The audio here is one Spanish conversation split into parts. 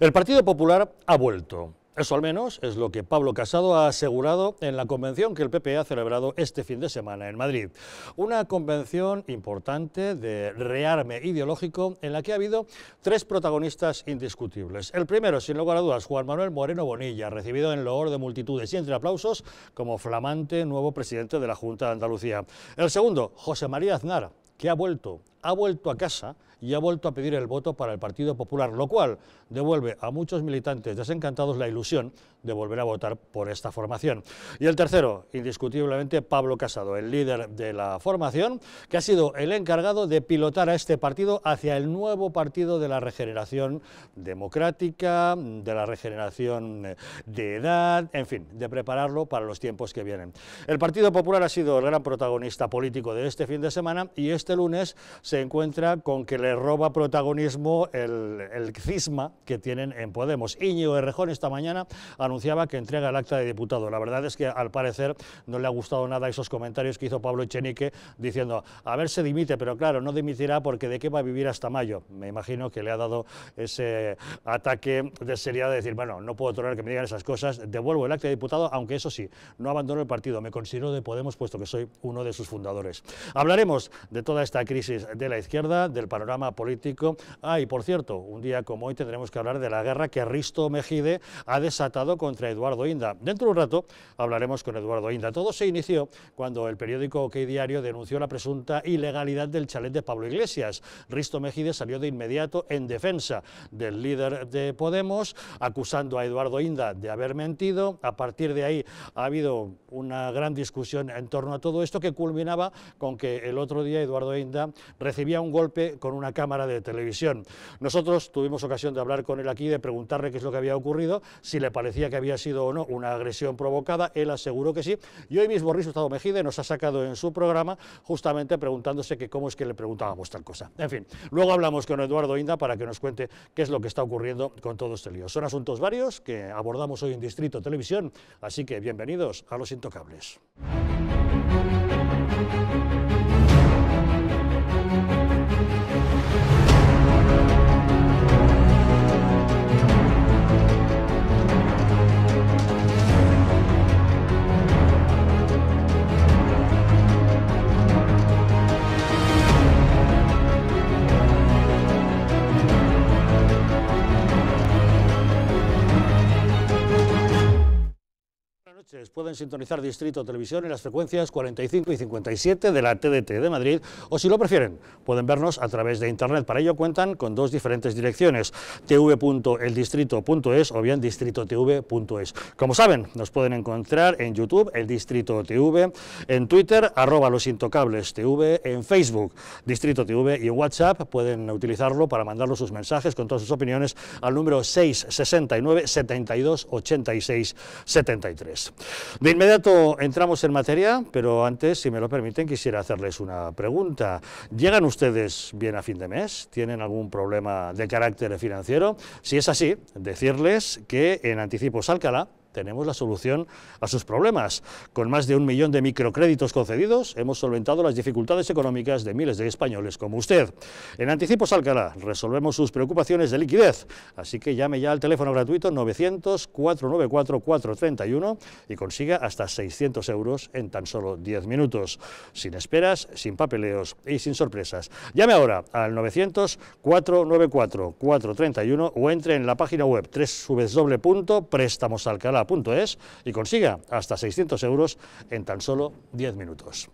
El Partido Popular ha vuelto. Eso al menos es lo que Pablo Casado ha asegurado en la convención que el PP ha celebrado este fin de semana en Madrid. Una convención importante de rearme ideológico en la que ha habido tres protagonistas indiscutibles. El primero, sin lugar a dudas, Juan Manuel Moreno Bonilla, recibido en loor de multitudes y entre aplausos como flamante nuevo presidente de la Junta de Andalucía. El segundo, José María Aznar, que ha vuelto, ha vuelto a casa y ha vuelto a pedir el voto para el Partido Popular, lo cual devuelve a muchos militantes desencantados la ilusión de volver a votar por esta formación. Y el tercero, indiscutiblemente, Pablo Casado, el líder de la formación, que ha sido el encargado de pilotar a este partido hacia el nuevo partido de la regeneración democrática, de la regeneración de edad, en fin, de prepararlo para los tiempos que vienen. El Partido Popular ha sido el gran protagonista político de este fin de semana y este lunes se encuentra con que roba protagonismo el, el cisma que tienen en Podemos. Iñigo Errejón esta mañana anunciaba que entrega el acta de diputado. La verdad es que al parecer no le ha gustado nada esos comentarios que hizo Pablo Echenique diciendo, a ver, se dimite, pero claro, no dimitirá porque de qué va a vivir hasta mayo. Me imagino que le ha dado ese ataque de seriedad de decir, bueno, no puedo tolerar que me digan esas cosas, devuelvo el acta de diputado, aunque eso sí, no abandono el partido, me considero de Podemos puesto que soy uno de sus fundadores. Hablaremos de toda esta crisis de la izquierda, del panorama político. Ah, y por cierto, un día como hoy tendremos que hablar de la guerra que Risto Mejide ha desatado contra Eduardo Inda. Dentro de un rato hablaremos con Eduardo Inda. Todo se inició cuando el periódico OK Diario denunció la presunta ilegalidad del chalet de Pablo Iglesias. Risto Mejide salió de inmediato en defensa del líder de Podemos, acusando a Eduardo Inda de haber mentido. A partir de ahí ha habido una gran discusión en torno a todo esto que culminaba con que el otro día Eduardo Inda recibía un golpe con una cámara de televisión. Nosotros tuvimos ocasión de hablar con él aquí, de preguntarle qué es lo que había ocurrido, si le parecía que había sido o no una agresión provocada, él aseguró que sí, y hoy mismo estado Mejide nos ha sacado en su programa justamente preguntándose que cómo es que le preguntábamos tal cosa. En fin, luego hablamos con Eduardo Inda para que nos cuente qué es lo que está ocurriendo con todo este lío. Son asuntos varios que abordamos hoy en Distrito Televisión, así que bienvenidos a Los Intocables. Pueden sintonizar Distrito Televisión en las frecuencias 45 y 57 de la TDT de Madrid o si lo prefieren, pueden vernos a través de Internet. Para ello cuentan con dos diferentes direcciones, tv.eldistrito.es o bien distritotv.es. Como saben, nos pueden encontrar en YouTube, El Distrito TV, en Twitter, arroba los TV, en Facebook, Distrito TV y WhatsApp. Pueden utilizarlo para mandarlos sus mensajes con todas sus opiniones al número 669 72 de inmediato entramos en materia, pero antes, si me lo permiten, quisiera hacerles una pregunta. ¿Llegan ustedes bien a fin de mes? ¿Tienen algún problema de carácter financiero? Si es así, decirles que en Anticipos Alcalá tenemos la solución a sus problemas. Con más de un millón de microcréditos concedidos, hemos solventado las dificultades económicas de miles de españoles como usted. En Anticipos Alcalá resolvemos sus preocupaciones de liquidez, así que llame ya al teléfono gratuito 900-494-431 y consiga hasta 600 euros en tan solo 10 minutos. Sin esperas, sin papeleos y sin sorpresas. Llame ahora al 900-494-431 o entre en la página web www.prestamosalcala es y consiga hasta 600 euros en tan solo 10 minutos.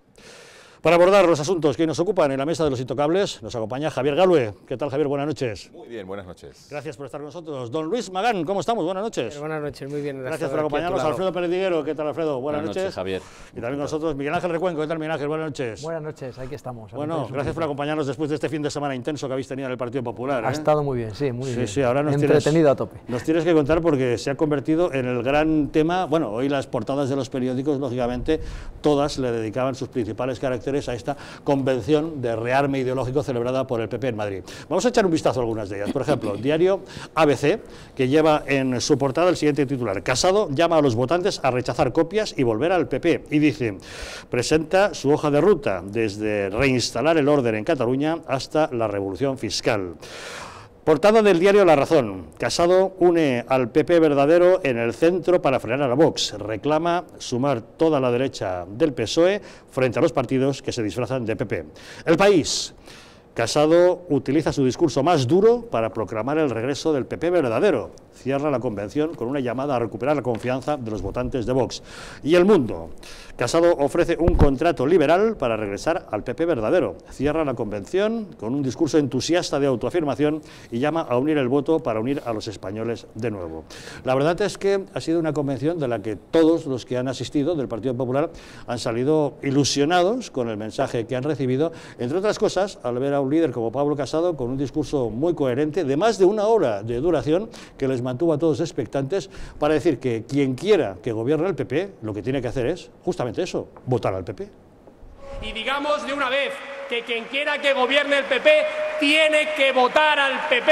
Para abordar los asuntos que nos ocupan en la mesa de los intocables, nos acompaña Javier Galue. ¿Qué tal, Javier? Buenas noches. Muy bien, buenas noches. Gracias por estar con nosotros. Don Luis Magán, ¿cómo estamos? Buenas noches. Eh, buenas noches, muy bien. Gracias, por acompañarnos. Alfredo Perdiguer, ¿qué tal, Alfredo? Buenas, buenas noches. Javier. Y también con nosotros Miguel Ángel Recuenco. ¿Qué tal, Miguel Ángel? Buenas noches. Buenas noches, aquí estamos. Bueno, gracias por acompañarnos después de este fin de semana intenso que habéis tenido en el Partido Popular. Ha ¿eh? estado muy bien, sí, muy bien. Sí, sí, ahora nos Entretenido tienes, a tope. Nos tienes que contar porque se ha convertido en el gran tema. Bueno, hoy las portadas de los periódicos, lógicamente, todas le dedicaban sus principales caracteres a esta convención de rearme ideológico celebrada por el PP en Madrid. Vamos a echar un vistazo a algunas de ellas. Por ejemplo, diario ABC, que lleva en su portada el siguiente titular. Casado llama a los votantes a rechazar copias y volver al PP. Y dice, presenta su hoja de ruta desde reinstalar el orden en Cataluña hasta la revolución fiscal. Portada del diario La Razón. Casado une al PP verdadero en el centro para frenar a la Vox. Reclama sumar toda la derecha del PSOE frente a los partidos que se disfrazan de PP. El país. Casado utiliza su discurso más duro para proclamar el regreso del PP verdadero cierra la convención con una llamada a recuperar la confianza de los votantes de Vox. Y el mundo. Casado ofrece un contrato liberal para regresar al PP verdadero. Cierra la convención con un discurso entusiasta de autoafirmación y llama a unir el voto para unir a los españoles de nuevo. La verdad es que ha sido una convención de la que todos los que han asistido del Partido Popular han salido ilusionados con el mensaje que han recibido, entre otras cosas, al ver a un líder como Pablo Casado con un discurso muy coherente de más de una hora de duración que les mantuvo a todos expectantes para decir que quien quiera que gobierne el PP, lo que tiene que hacer es justamente eso, votar al PP. Y digamos de una vez que quien quiera que gobierne el PP tiene que votar al PP.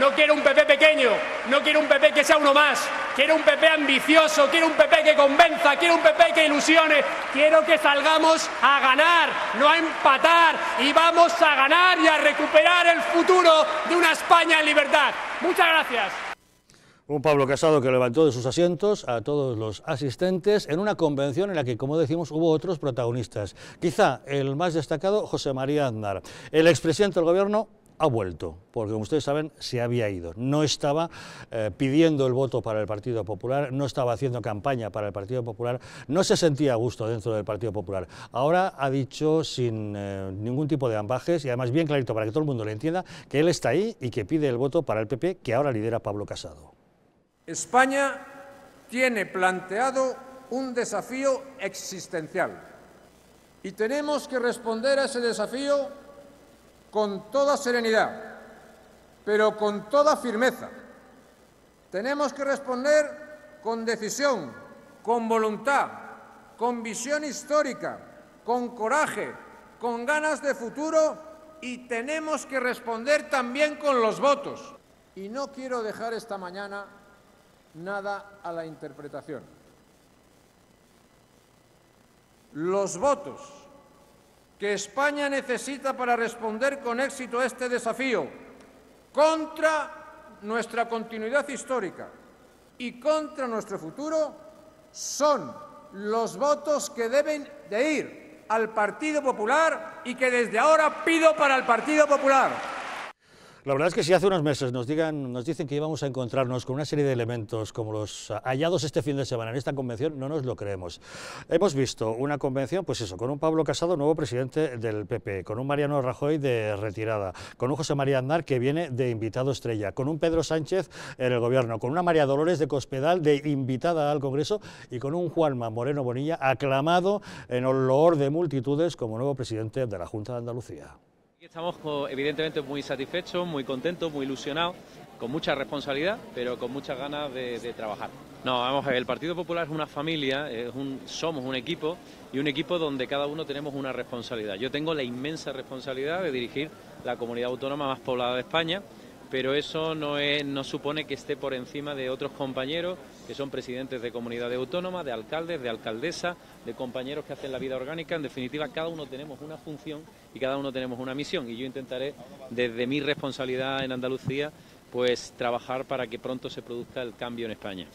No quiero un PP pequeño, no quiero un PP que sea uno más, quiero un PP ambicioso, quiero un PP que convenza, quiero un PP que ilusione, quiero que salgamos a ganar, no a empatar, y vamos a ganar y a recuperar el futuro de una España en libertad. Muchas gracias. Un Pablo Casado que levantó de sus asientos a todos los asistentes en una convención en la que, como decimos, hubo otros protagonistas. Quizá el más destacado, José María Aznar. El expresidente del gobierno ha vuelto, porque como ustedes saben, se había ido. No estaba eh, pidiendo el voto para el Partido Popular, no estaba haciendo campaña para el Partido Popular, no se sentía a gusto dentro del Partido Popular. Ahora ha dicho sin eh, ningún tipo de ambajes, y además bien clarito para que todo el mundo le entienda, que él está ahí y que pide el voto para el PP, que ahora lidera Pablo Casado. España tiene planteado un desafío existencial y tenemos que responder a ese desafío con toda serenidad, pero con toda firmeza. Tenemos que responder con decisión, con voluntad, con visión histórica, con coraje, con ganas de futuro y tenemos que responder también con los votos. Y no quiero dejar esta mañana nada a la interpretación. Los votos que España necesita para responder con éxito a este desafío contra nuestra continuidad histórica y contra nuestro futuro son los votos que deben de ir al Partido Popular y que desde ahora pido para el Partido Popular. La verdad es que si hace unos meses nos, digan, nos dicen que íbamos a encontrarnos con una serie de elementos como los hallados este fin de semana en esta convención, no nos lo creemos. Hemos visto una convención, pues eso, con un Pablo Casado, nuevo presidente del PP, con un Mariano Rajoy de retirada, con un José María Aznar que viene de invitado estrella, con un Pedro Sánchez en el gobierno, con una María Dolores de Cospedal de invitada al Congreso y con un Juanma Moreno Bonilla aclamado en olor de multitudes como nuevo presidente de la Junta de Andalucía. Estamos evidentemente muy satisfechos, muy contentos, muy ilusionados, con mucha responsabilidad, pero con muchas ganas de, trabajar. No, vamos el Partido Popular es una familia, es un, somos un equipo y un equipo donde cada uno tenemos una responsabilidad. Yo tengo la inmensa responsabilidad de dirigir la comunidad autónoma más poblada de España, pero eso no, no supone que esté por encima de otros compañeros que son presidentes de comunidades autónomas, de alcaldes, de alcaldesas, de compañeros que hacen la vida orgánica. En definitiva, cada uno tenemos una función y cada uno tenemos una misión. Y yo intentaré, desde mi responsabilidad en Andalucía, pues trabajar para que pronto se produzca el cambio en España.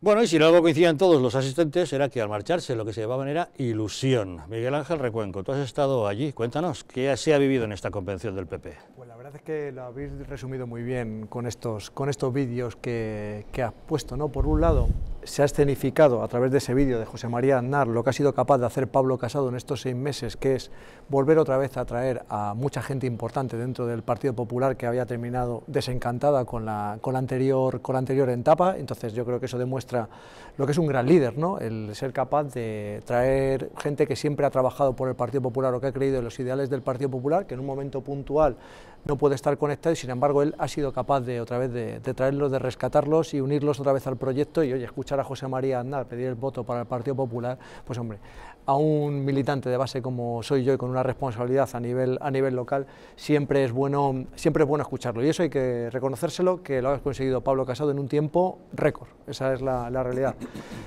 Bueno, y si algo coincidían todos los asistentes, era que al marcharse lo que se llevaban era ilusión. Miguel Ángel Recuenco, tú has estado allí, cuéntanos, ¿qué se ha vivido en esta convención del PP? Pues la verdad es que lo habéis resumido muy bien con estos, con estos vídeos que, que has puesto, ¿no? Por un lado, se ha escenificado a través de ese vídeo de José María Aznar lo que ha sido capaz de hacer Pablo Casado en estos seis meses, que es volver otra vez a traer a mucha gente importante dentro del Partido Popular que había terminado desencantada con la, con la anterior, con la anterior etapa. Entonces yo creo que eso demuestra lo que es un gran líder, ¿no? el ser capaz de traer gente que siempre ha trabajado por el Partido Popular o que ha creído en los ideales del Partido Popular, que en un momento puntual no puede estar conectado y sin embargo él ha sido capaz de otra vez de, traerlos, de rescatarlos y unirlos otra vez al proyecto y hoy escuchar a José María Aznar pedir el voto para el Partido Popular, pues hombre, a un militante de base como soy yo y con una responsabilidad a nivel, a nivel local, siempre es, bueno, siempre bueno escucharlo y eso hay que reconocérselo, que lo ha conseguido Pablo Casado en un tiempo récord, esa es la, la realidad.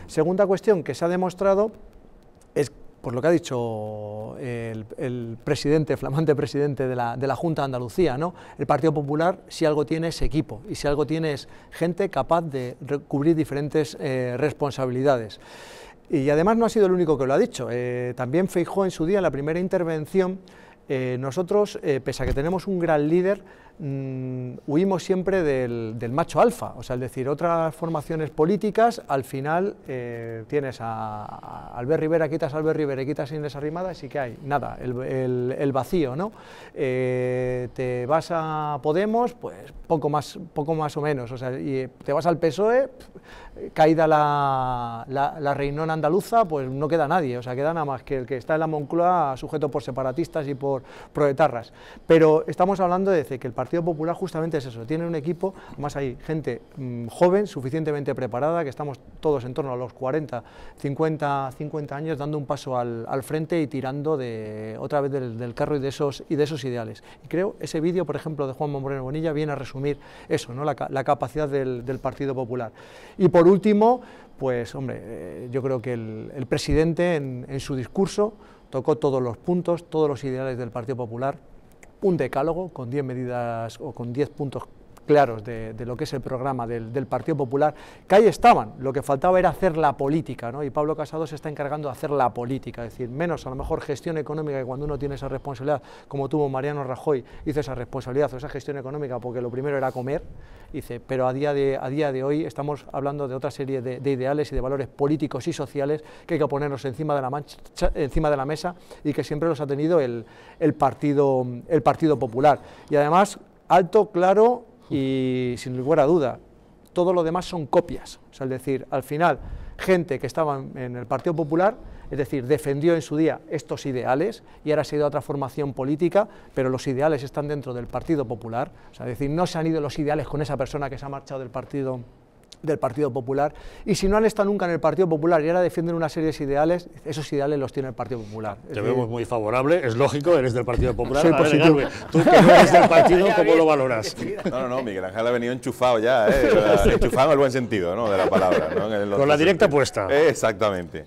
Segunda cuestión que se ha demostrado es por lo que ha dicho el, presidente, flamante presidente de la, Junta de Andalucía, ¿no? El Partido Popular, si algo tiene, es equipo y si algo tiene es gente capaz de cubrir diferentes eh, responsabilidades. Y además no ha sido el único que lo ha dicho. Eh, también Feijó en su día, en la primera intervención, eh, nosotros, pese a que tenemos un gran líder, Mm, huimos siempre del, del, macho alfa, o sea, es decir, otras formaciones políticas, al final eh, tienes a, Albert Rivera, quitas a Albert Rivera, quitas Inés Arrimadas... y que hay nada, el, el, vacío, ¿no? Eh, te vas a Podemos, pues poco más, poco más o menos, o sea, y eh, te vas al PSOE, caída la, la, andaluza, pues no queda nadie, o sea, queda nada más que el que está en la Moncloa sujeto por separatistas y por proetarras, pero estamos hablando de que el Partido Popular justamente es eso, tiene un equipo, más hay gente mm, joven, suficientemente preparada, que estamos todos en torno a los 40, 50, 50 años dando un paso al, frente y tirando otra vez del, carro y de, esos, ideales. Y creo ese vídeo, por ejemplo, de Juan Moreno Bonilla viene a resumir eso, la, capacidad del, Partido Popular. Y por último, pues hombre, eh, yo creo que el, presidente en, su discurso tocó todos los puntos, todos los ideales del Partido Popular un decálogo con 10 medidas o con 10 puntos claros de, lo que es el programa del, Partido Popular, que ahí estaban, lo que faltaba era hacer la política, ¿no? y Pablo Casado se está encargando de hacer la política, es decir, menos a lo mejor gestión económica, que cuando uno tiene esa responsabilidad, como tuvo Mariano Rajoy, hizo esa responsabilidad o esa gestión económica, porque lo primero era comer, dice, pero a día de, a día de hoy estamos hablando de otra serie de, ideales y de valores políticos y sociales que hay que ponernos encima de la, encima de la mesa y que siempre los ha tenido el, el, partido, el partido Popular. Y además, alto, claro y sin lugar a duda, todo lo demás son copias. es decir, al final, gente que estaba en el Partido Popular, es decir, defendió en su día estos ideales y ahora se ha ido a otra formación política, pero los ideales están dentro del Partido Popular. es decir, no se han ido los ideales con esa persona que se ha marchado del Partido Popular del Partido Popular. Y si no han estado nunca en el Partido Popular y ahora defienden una serie de ideales, esos ideales los tiene el Partido Popular. Te vemos muy favorable, es lógico, eres del Partido Popular. Soy positivo. tú que no eres del partido, ¿cómo lo valoras? No, no, no, Miguel Ángel ha venido enchufado ya, ¿eh? enchufado en el buen sentido ¿no? de la palabra. Con la directa puesta. Exactamente.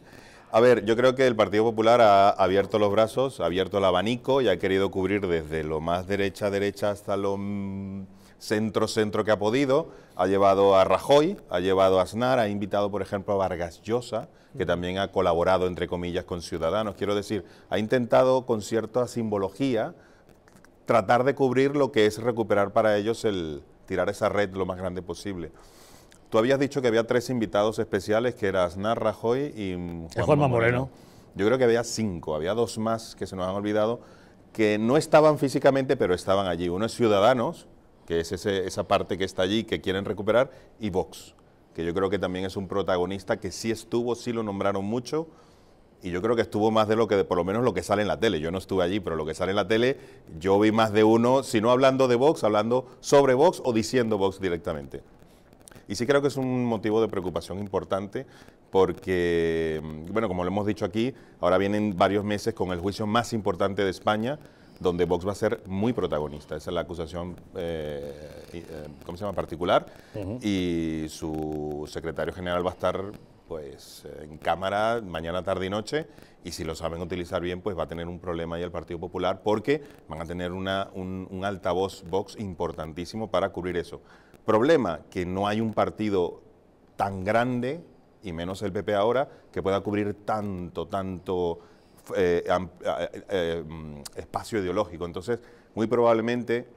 A ver, yo creo que el Partido Popular ha abierto los brazos, ha abierto el abanico y ha querido cubrir desde lo más derecha a derecha hasta lo mm, centro-centro que ha podido, ha llevado a Rajoy, ha llevado a Aznar, ha invitado, por ejemplo, a Vargas Llosa, que también ha colaborado, entre comillas, con Ciudadanos. Quiero decir, ha intentado con cierta simbología tratar de cubrir lo que es recuperar para ellos el tirar esa red lo más grande posible. Tú habías dicho que había tres invitados especiales, que era Aznar, Rajoy y Juanma, Moreno. Moreno. Yo creo que había cinco, había dos más que se nos han olvidado, que no estaban físicamente, pero estaban allí. Uno es Ciudadanos, que es esa parte que está allí que quieren recuperar, y Vox, que yo creo que también es un protagonista que sí estuvo, sí lo nombraron mucho, y yo creo que estuvo más de lo que, por lo menos lo que sale en la tele. Yo no estuve allí, pero lo que sale en la tele, yo vi más de uno, si no hablando de Vox, hablando sobre Vox o diciendo Vox directamente. Y sí creo que es un motivo de preocupación importante porque, mm, bueno, como lo hemos dicho aquí, ahora vienen varios meses con el juicio más importante de España, donde Vox va a ser muy protagonista. Esa es la acusación, eh, eh, ¿cómo se llama?, particular. Y su secretario general va a estar pues en cámara mañana, tarde y noche, y si lo saben utilizar bien, pues va a tener un problema ahí el Partido Popular, porque van a tener una, un, un, altavoz Vox importantísimo para cubrir eso. Problema, que no hay un partido tan grande, y menos el PP ahora, que pueda cubrir tanto, tanto eh, eh, eh, espacio ideológico. Entonces, muy probablemente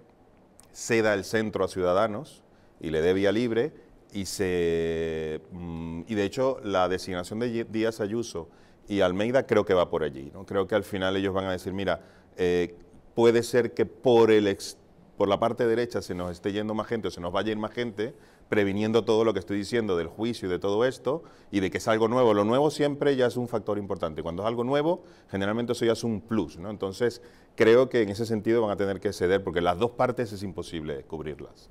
ceda el centro a Ciudadanos y le dé vía libre y se mm, y de hecho la designación de Díaz Ayuso y Almeida creo que va por allí. ¿no? Creo que al final ellos van a decir, mira, puede ser que por el por la parte derecha se nos esté yendo más gente o se nos vaya a ir más gente, previniendo todo lo que estoy diciendo del juicio y de todo esto, y de que es algo nuevo. Lo nuevo siempre ya es un factor importante. Cuando es algo nuevo, generalmente eso ya es un plus, ¿no? Entonces, creo que en ese sentido van a tener que ceder, porque las dos partes es imposible cubrirlas.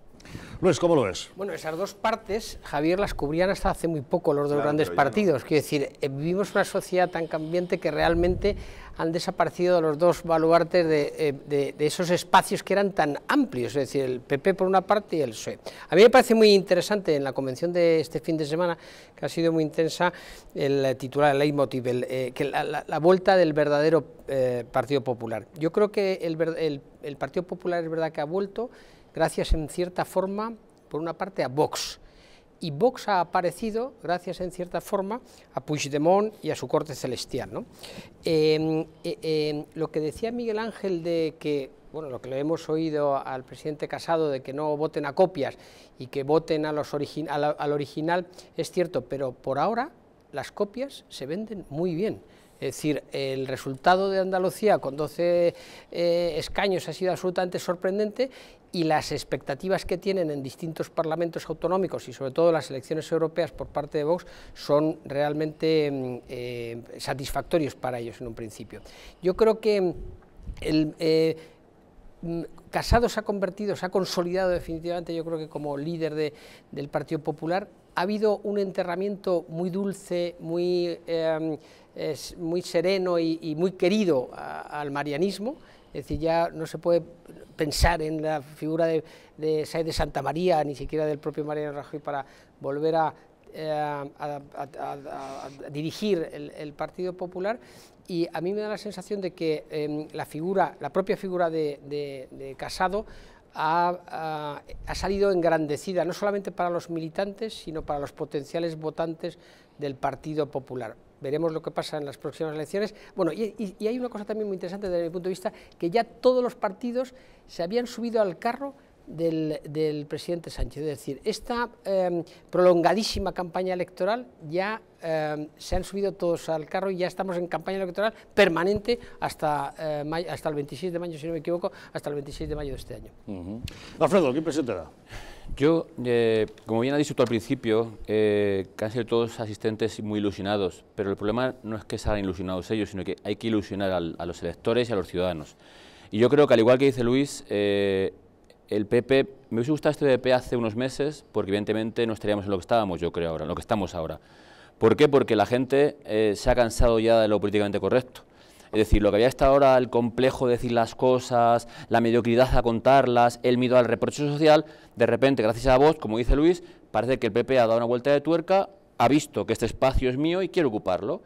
Luis, ¿cómo lo ves? Bueno, esas dos partes, Javier, las cubrían hasta hace muy poco los dos grandes partidos. Quiero decir, eh, vivimos una sociedad tan cambiante que realmente han desaparecido los dos baluartes eh, de, esos espacios que eran tan amplios, es decir, el PP por una parte y el PSOE. A mí me parece muy interesante en la convención de este fin de semana, que ha sido muy intensa, el titular, de leitmotiv, eh, que la, vuelta del verdadero eh, Partido Popular. Yo creo que el Partido Popular es verdad que ha vuelto, gracias en cierta forma, por una parte, a Vox, y Vox ha aparecido gracias en cierta forma a Puigdemont y a su corte celestial. ¿no? Em, e, em, lo que decía Miguel Ángel de que, bueno, lo que le hemos oído al presidente Casado de que no voten a copias y que voten a los al original es cierto, pero por ahora las copias se venden muy bien. Es decir, el resultado de Andalucía con 12 eh, escaños ha sido absolutamente sorprendente y las expectativas que tienen en distintos parlamentos autonómicos y sobre todo las elecciones europeas por parte de Vox son realmente mm, eh, satisfactorios para ellos en un principio. Yo creo que mm, eh, mm, Casado se ha convertido, se ha consolidado definitivamente, yo creo que como líder del Partido Popular, ha habido un enterramiento muy dulce, muy, eh, es muy sereno y, muy querido al marianismo, es decir, ya no se puede pensar en la figura de, de de Santa María, ni siquiera del propio Mariano Rajoy, para volver a, eh, dirigir el, Partido Popular. Y a mí me da la sensación de que em, la figura, la propia figura de, Casado ha, salido engrandecida, no solamente para los militantes, sino para los potenciales votantes del Partido Popular veremos lo que pasa en las próximas elecciones. Bueno, y, hay una cosa también muy interesante desde mi punto de vista, que ya todos los partidos se habían subido al carro del, presidente Sánchez. Es decir, esta em, prolongadísima campaña electoral ya em, se han subido todos al carro y ya estamos en campaña electoral permanente hasta, eh, hasta el 26 de mayo, si no me equivoco, hasta el 26 de mayo de este año. Alfredo, ¿qué impresión yo, eh, como bien ha dicho tú al principio, eh, casi todos asistentes muy ilusionados, pero el problema no es que sean ilusionados ellos, sino que hay que ilusionar a los electores y a los ciudadanos. Y yo creo que, al igual que dice Luis, eh, el PP, me hubiese gustado este PP hace unos meses, porque evidentemente no estaríamos en lo que estábamos, yo creo, ahora, en lo que estamos ahora. ¿Por qué? Porque la gente eh, se ha cansado ya de lo políticamente correcto. Es decir, lo que había hasta ahora, el complejo de decir las cosas, la mediocridad a contarlas, el miedo al reproche social, de repente, gracias a vos, como dice Luis, parece que el PP ha dado una vuelta de tuerca, ha visto que este espacio es mío y quiere ocuparlo.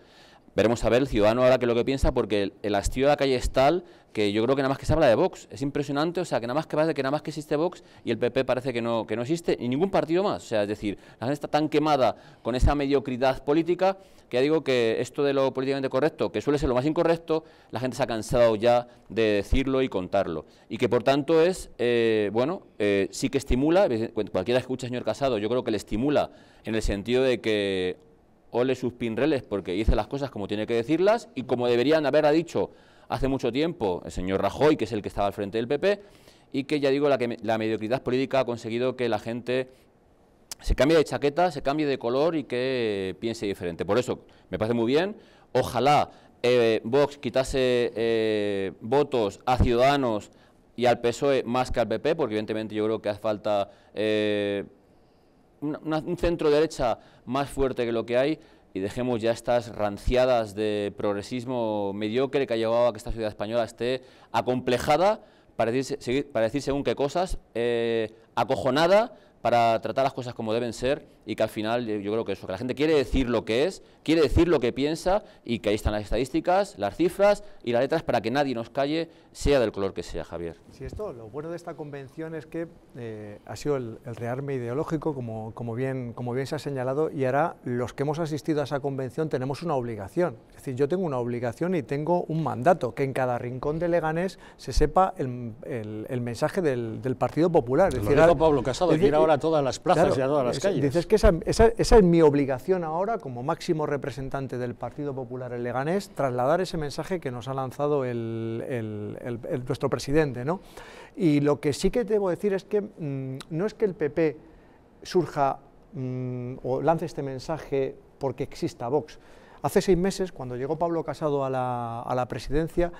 Queremos saber el ciudadano ahora qué es lo que piensa, porque el, el de la calle es tal que yo creo que nada más que se habla de Vox. Es impresionante, o sea, que nada más que que nada más que existe Vox y el PP parece que no, que no existe, y ningún partido más. O sea, es decir, la gente está tan quemada con esa mediocridad política que ya digo que esto de lo políticamente correcto, que suele ser lo más incorrecto, la gente se ha cansado ya de decirlo y contarlo. Y que por tanto es, eh, bueno, eh, sí que estimula, cualquiera que escucha al señor Casado, yo creo que le estimula en el sentido de que ole sus pinreles porque dice las cosas como tiene que decirlas y como deberían haber dicho hace mucho tiempo el señor Rajoy, que es el que estaba al frente del PP, y que ya digo, la, que, la mediocridad política ha conseguido que la gente se cambie de chaqueta, se cambie de color y que piense diferente. Por eso me parece muy bien. Ojalá eh, Vox quitase eh, votos a Ciudadanos y al PSOE más que al PP, porque evidentemente yo creo que hace falta... Eh, un centro derecha más fuerte que lo que hay y dejemos ya estas ranciadas de progresismo mediocre que ha llevado a que esta ciudad española esté acomplejada para decir, según qué cosas, eh, acojonada para tratar las cosas como deben ser y que al final eh, yo creo que eso, que la gente quiere decir lo que es, quiere decir lo que piensa y que ahí están las estadísticas, las cifras y las letras para que nadie nos calle, sea del color que sea, Javier. Sí, esto, lo bueno de esta convención es que eh, ha sido el, rearme ideológico, como, como, bien, como bien se ha señalado, y ahora los que hemos asistido a esa convención tenemos una obligación. Es decir, yo tengo una obligación y tengo un mandato, que en cada rincón de Leganés se sepa el, mensaje del, Partido Popular. dijo Pablo Casado, es decir, ahora a todas las plazas y a todas las calles esa, es mi obligación ahora, como máximo representante del Partido Popular en Leganés, trasladar ese mensaje que nos ha lanzado el, nuestro presidente. Y lo que sí que debo decir es que mm, no es que el PP surja mm, o lance este mensaje porque exista Vox. Hace seis meses, cuando llegó Pablo Casado a la, a la presidencia,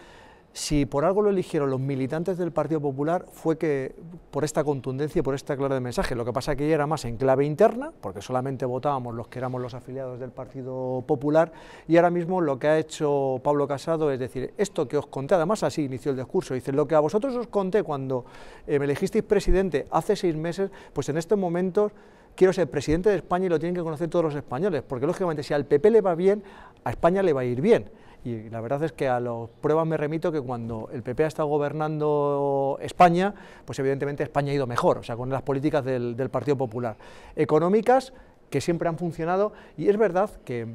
si por algo lo eligieron los militantes del Partido Popular fue que por esta contundencia por esta clara de mensaje. Lo que pasa que ya era más en clave interna, porque solamente votábamos los que éramos los afiliados del Partido Popular, y ahora mismo lo que ha hecho Pablo Casado es decir, esto que os conté, además así inició el discurso, dice, lo que a vosotros os conté cuando eh, me elegisteis presidente hace seis meses, pues en estos momentos quiero ser presidente de España y lo tienen que conocer todos los españoles, porque lógicamente si al PP le va bien, a España le va a ir bien y la verdad es que a las pruebas me remito que cuando el PP ha estado gobernando España, pues evidentemente España ha ido mejor, o sea, con las políticas del, del Partido Popular. Económicas que siempre han funcionado y es verdad que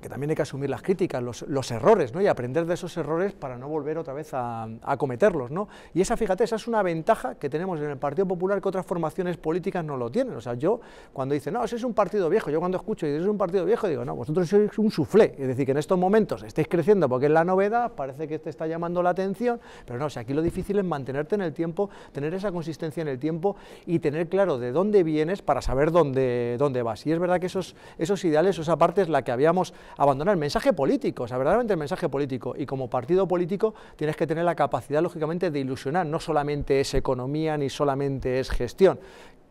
que también hay que asumir las críticas, los, errores, ¿no? Y aprender de esos errores para no volver otra vez a, cometerlos, ¿no? Y esa, fíjate, esa es una ventaja que tenemos en el Partido Popular que otras formaciones políticas no lo tienen. O sea, yo cuando dicen, no, ese es un partido viejo, yo cuando escucho y es un partido viejo, digo, no, vosotros sois un suflé. Es decir, que en estos momentos estáis creciendo porque es la novedad, parece que te está llamando la atención, pero no, o sea, aquí lo difícil es mantenerte en el tiempo, tener esa consistencia en el tiempo y tener claro de dónde vienes para saber dónde, dónde vas. Y es verdad que esos, esos ideales, esa parte es la que habíamos abandonar el mensaje político, o sea, verdaderamente el mensaje político. Y como partido político tienes que tener la capacidad, lógicamente, de ilusionar, no solamente es economía ni solamente es gestión,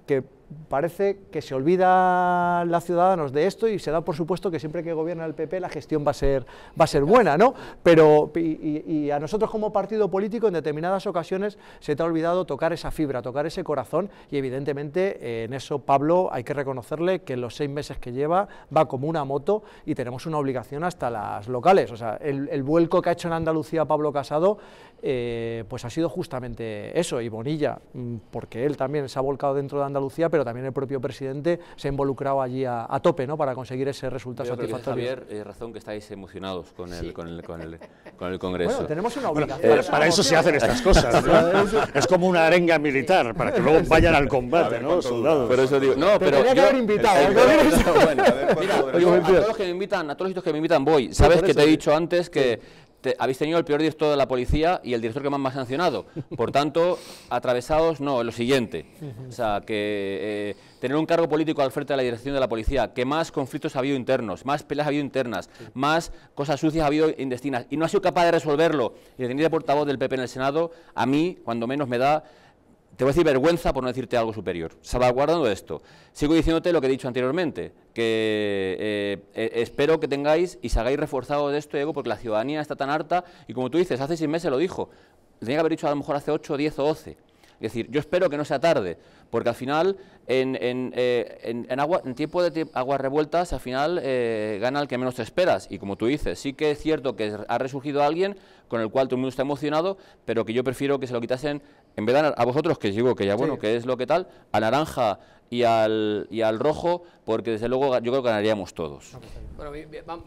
que parece que se olvida la ciudadanos de esto y se da por supuesto que siempre que gobierna el PP la gestión va a ser, va a ser buena, ¿no? Pero y, a nosotros como partido político en determinadas ocasiones se te ha olvidado tocar esa fibra, tocar ese corazón y evidentemente eh, en eso Pablo hay que reconocerle que en los seis meses que lleva va como una moto y tenemos una obligación hasta las locales. O sea, el, vuelco que ha hecho en Andalucía Pablo Casado eh, pues ha sido justamente eso y Bonilla, mm, porque él también se ha volcado dentro de Andalucía, pero también el propio presidente se ha involucrado allí a, tope ¿no? para conseguir ese resultado satisfactorio. Creo Javier, eh, razón que estáis emocionados con el, con el, con el, con el Congreso. Bueno, tenemos una obligación. Eh, para, eso se hacen estas cosas. es como una arenga militar, para que luego vayan al combate, ¿no? Soldados. Pero eso no, pero que haber invitado. bueno, Mira, a todos los que me invitan, a todos los que me invitan voy. Sabes que te he dicho antes que habéis tenido el peor director de la policía y el director que más ha sancionado. Por tanto, atravesados, no, lo siguiente. O sea, que eh, tener un cargo político al frente de la dirección de la policía, que más conflictos ha habido internos, más peleas ha habido internas, más cosas sucias ha habido indestinas, y no ha sido capaz de resolverlo, y de portavoz del PP en el Senado, a mí, cuando menos me da te voy a decir vergüenza por no decirte algo superior, salvaguardando esto. Sigo diciéndote lo que he dicho anteriormente, que eh, eh, espero que tengáis y hagáis reforzado de esto, Diego, porque la ciudadanía está tan harta y como tú dices, hace seis meses lo dijo, tenía que haber dicho a lo mejor hace ocho, diez o doce. Es decir, yo espero que no sea tarde, porque al final en, en, eh, en, en tiempo de aguas revueltas al final eh, gana el que menos te esperas. Y como tú dices, sí que es cierto que ha resurgido alguien con el cual todo el mundo está emocionado, pero que yo prefiero que se lo quitasen, en vez de a, vosotros, que digo que ya bueno, que es lo que tal, a Naranja y al, rojo, porque desde luego yo creo que ganaríamos todos. Bueno,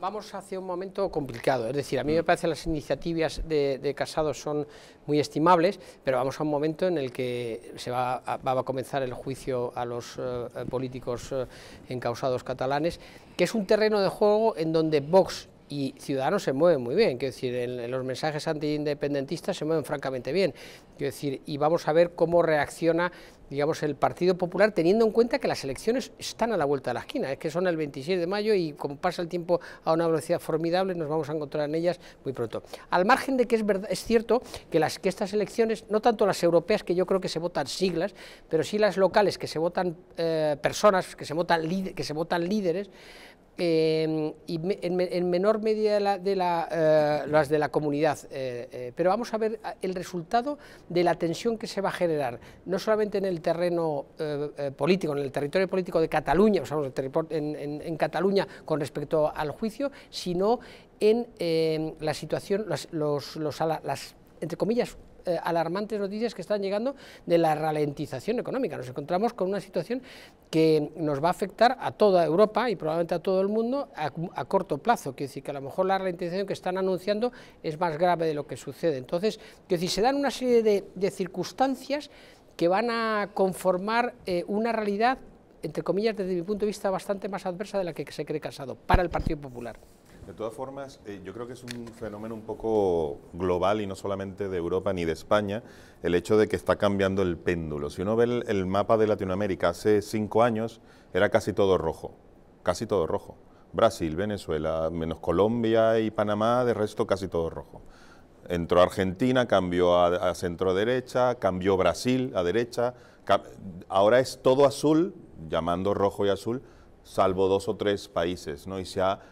vamos hacia un momento complicado, es decir, a mí me mm. parece las iniciativas de, de Casado son muy estimables, pero vamos a un momento en el que se va a, va a comenzar el juicio a los eh, eh, políticos eh, encausados catalanes, que es un terreno de juego en donde Vox y Ciudadanos se mueven muy bien, quiero decir, los mensajes antiindependentistas se mueven francamente bien, quiero decir, y vamos a ver cómo reacciona, digamos, el Partido Popular, teniendo en cuenta que las elecciones están a la vuelta de la esquina, es que son el 26 de mayo y como pasa el tiempo a una velocidad formidable, nos vamos a encontrar en ellas muy pronto. Al margen de que es, es cierto que, estas elecciones, no tanto las europeas, que yo creo que se votan siglas, pero sí las locales, que se votan eh, personas, que se votan líderes, eh, y en, menor medida de, la, eh, las de la comunidad. Eh, pero vamos a ver ah, el resultado de la tensión que se va a generar, no solamente en el terreno político, en el territorio político de Cataluña, en, Cataluña con respecto al juicio, sino en la situación, los, las entre comillas, eh, alarmantes noticias que están llegando de la ralentización económica. Nos encontramos con una situación que nos va a afectar a toda Europa y probablemente a todo el mundo a, corto plazo. Quiere decir que a lo mejor la ralentización que están anunciando es más grave de lo que sucede. Entonces, que decir, se dan una serie de, circunstancias que van a conformar eh, una realidad, entre comillas, desde mi punto de vista, bastante más adversa de la que se cree casado para el Partido Popular. De todas formas, eh, yo creo que es un fenómeno un poco global y no solamente de Europa ni de España, el hecho de que está cambiando el péndulo. Si uno ve el, mapa de Latinoamérica hace cinco años, era casi todo rojo, casi todo rojo. Brasil, Venezuela, menos Colombia y Panamá, de resto casi todo rojo. Entró Argentina, cambió a centro derecha, cambió Brasil a derecha, ahora es todo azul, llamando rojo y azul, salvo dos o tres países, ¿no? Y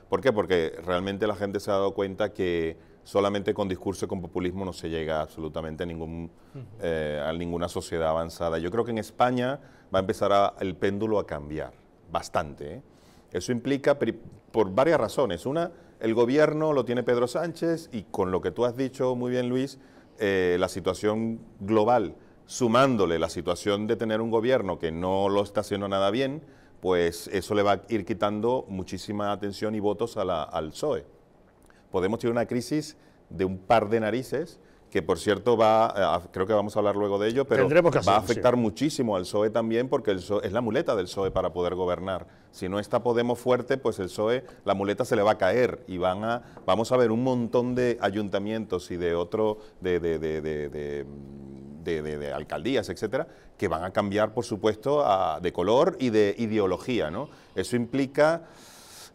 ¿Por qué? Porque realmente la gente se ha dado cuenta que solamente con discurso con populismo no se llega absolutamente a, ningún, eh, a ninguna sociedad avanzada. Yo creo que en España va a empezar a, el péndulo a cambiar bastante. ¿eh? Eso implica por varias razones. Una, el gobierno lo tiene Pedro Sánchez y con lo que tú has dicho muy bien, Luis, eh, la situación global, sumándole la situación de tener un gobierno que no lo está haciendo nada bien, pues eso le va a ir quitando muchísima atención y votos al PSOE. Podemos tener una crisis de un par de narices, que por cierto va, creo que vamos a hablar luego de ello, pero va a afectar muchísimo al PSOE también porque e es la muleta del PSOE para poder gobernar. Si no está Podemos fuerte, pues el PSOE, la muleta se le va a caer y van a, vamos a ver un montón de ayuntamientos y de otro, de mm, de, alcaldías, etcétera, que van a cambiar, por supuesto, de color y de ideología. ¿no? Eso implica,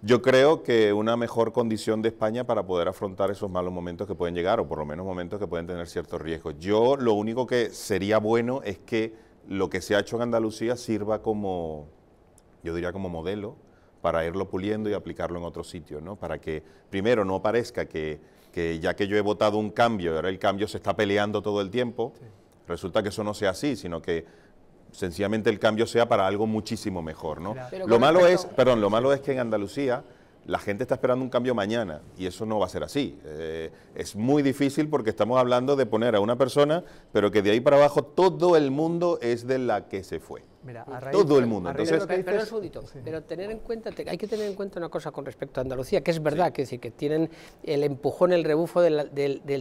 yo creo, que una mejor condición de España para poder afrontar esos malos momentos que pueden llegar, o por lo menos momentos que pueden tener ciertos riesgos. Yo lo único que sería bueno es que lo que se ha hecho en Andalucía sirva como, yo diría, como modelo para irlo puliendo y aplicarlo en otros sitios, ¿no? Para que primero no parezca que, que ya que yo he votado un cambio, ahora el cambio se está peleando todo el tiempo. Resulta que eso no sea así, sino que sencillamente el cambio sea para algo muchísimo mejor, ¿no? lo malo es, perdón, lo malo es que en Andalucía la gente está esperando un cambio mañana y eso no va a ser así. Eh, es muy difícil porque estamos hablando de poner a una persona, pero que de ahí para abajo todo el mundo es de la que se fue todo el mundo. Entonces, pero, tener en cuenta, hay que tener en cuenta una cosa con respecto a Andalucía, que es verdad, que, decir, que tienen el empujón, el rebufo del,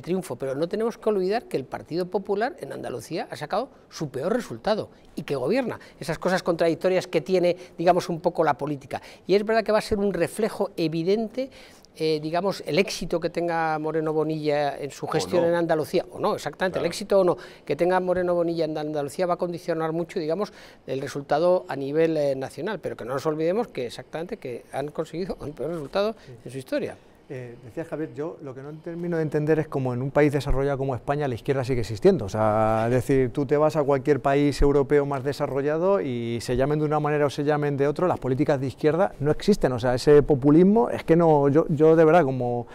triunfo, pero no tenemos que olvidar que el Partido Popular en Andalucía ha sacado su peor resultado y que gobierna. Esas cosas contradictorias que tiene, digamos, un poco la política. Y es verdad que va a ser un reflejo evidente eh, digamos, el éxito que tenga Moreno Bonilla en su gestión en Andalucía, o no, exactamente, el éxito o no, que tenga Moreno Bonilla en Andalucía va a condicionar mucho, digamos, el resultado a nivel eh, nacional, pero que no nos olvidemos que exactamente que han conseguido el peor resultado en su historia. Decías eh, decía Javier, yo lo que no termino de entender es como en un país desarrollado como España la izquierda sigue existiendo. O sea, es decir, tú te vas a cualquier país europeo más desarrollado y se llamen de una manera o se llamen de otra, las políticas de izquierda no existen. O sea, ese populismo es que no, yo, yo de verdad como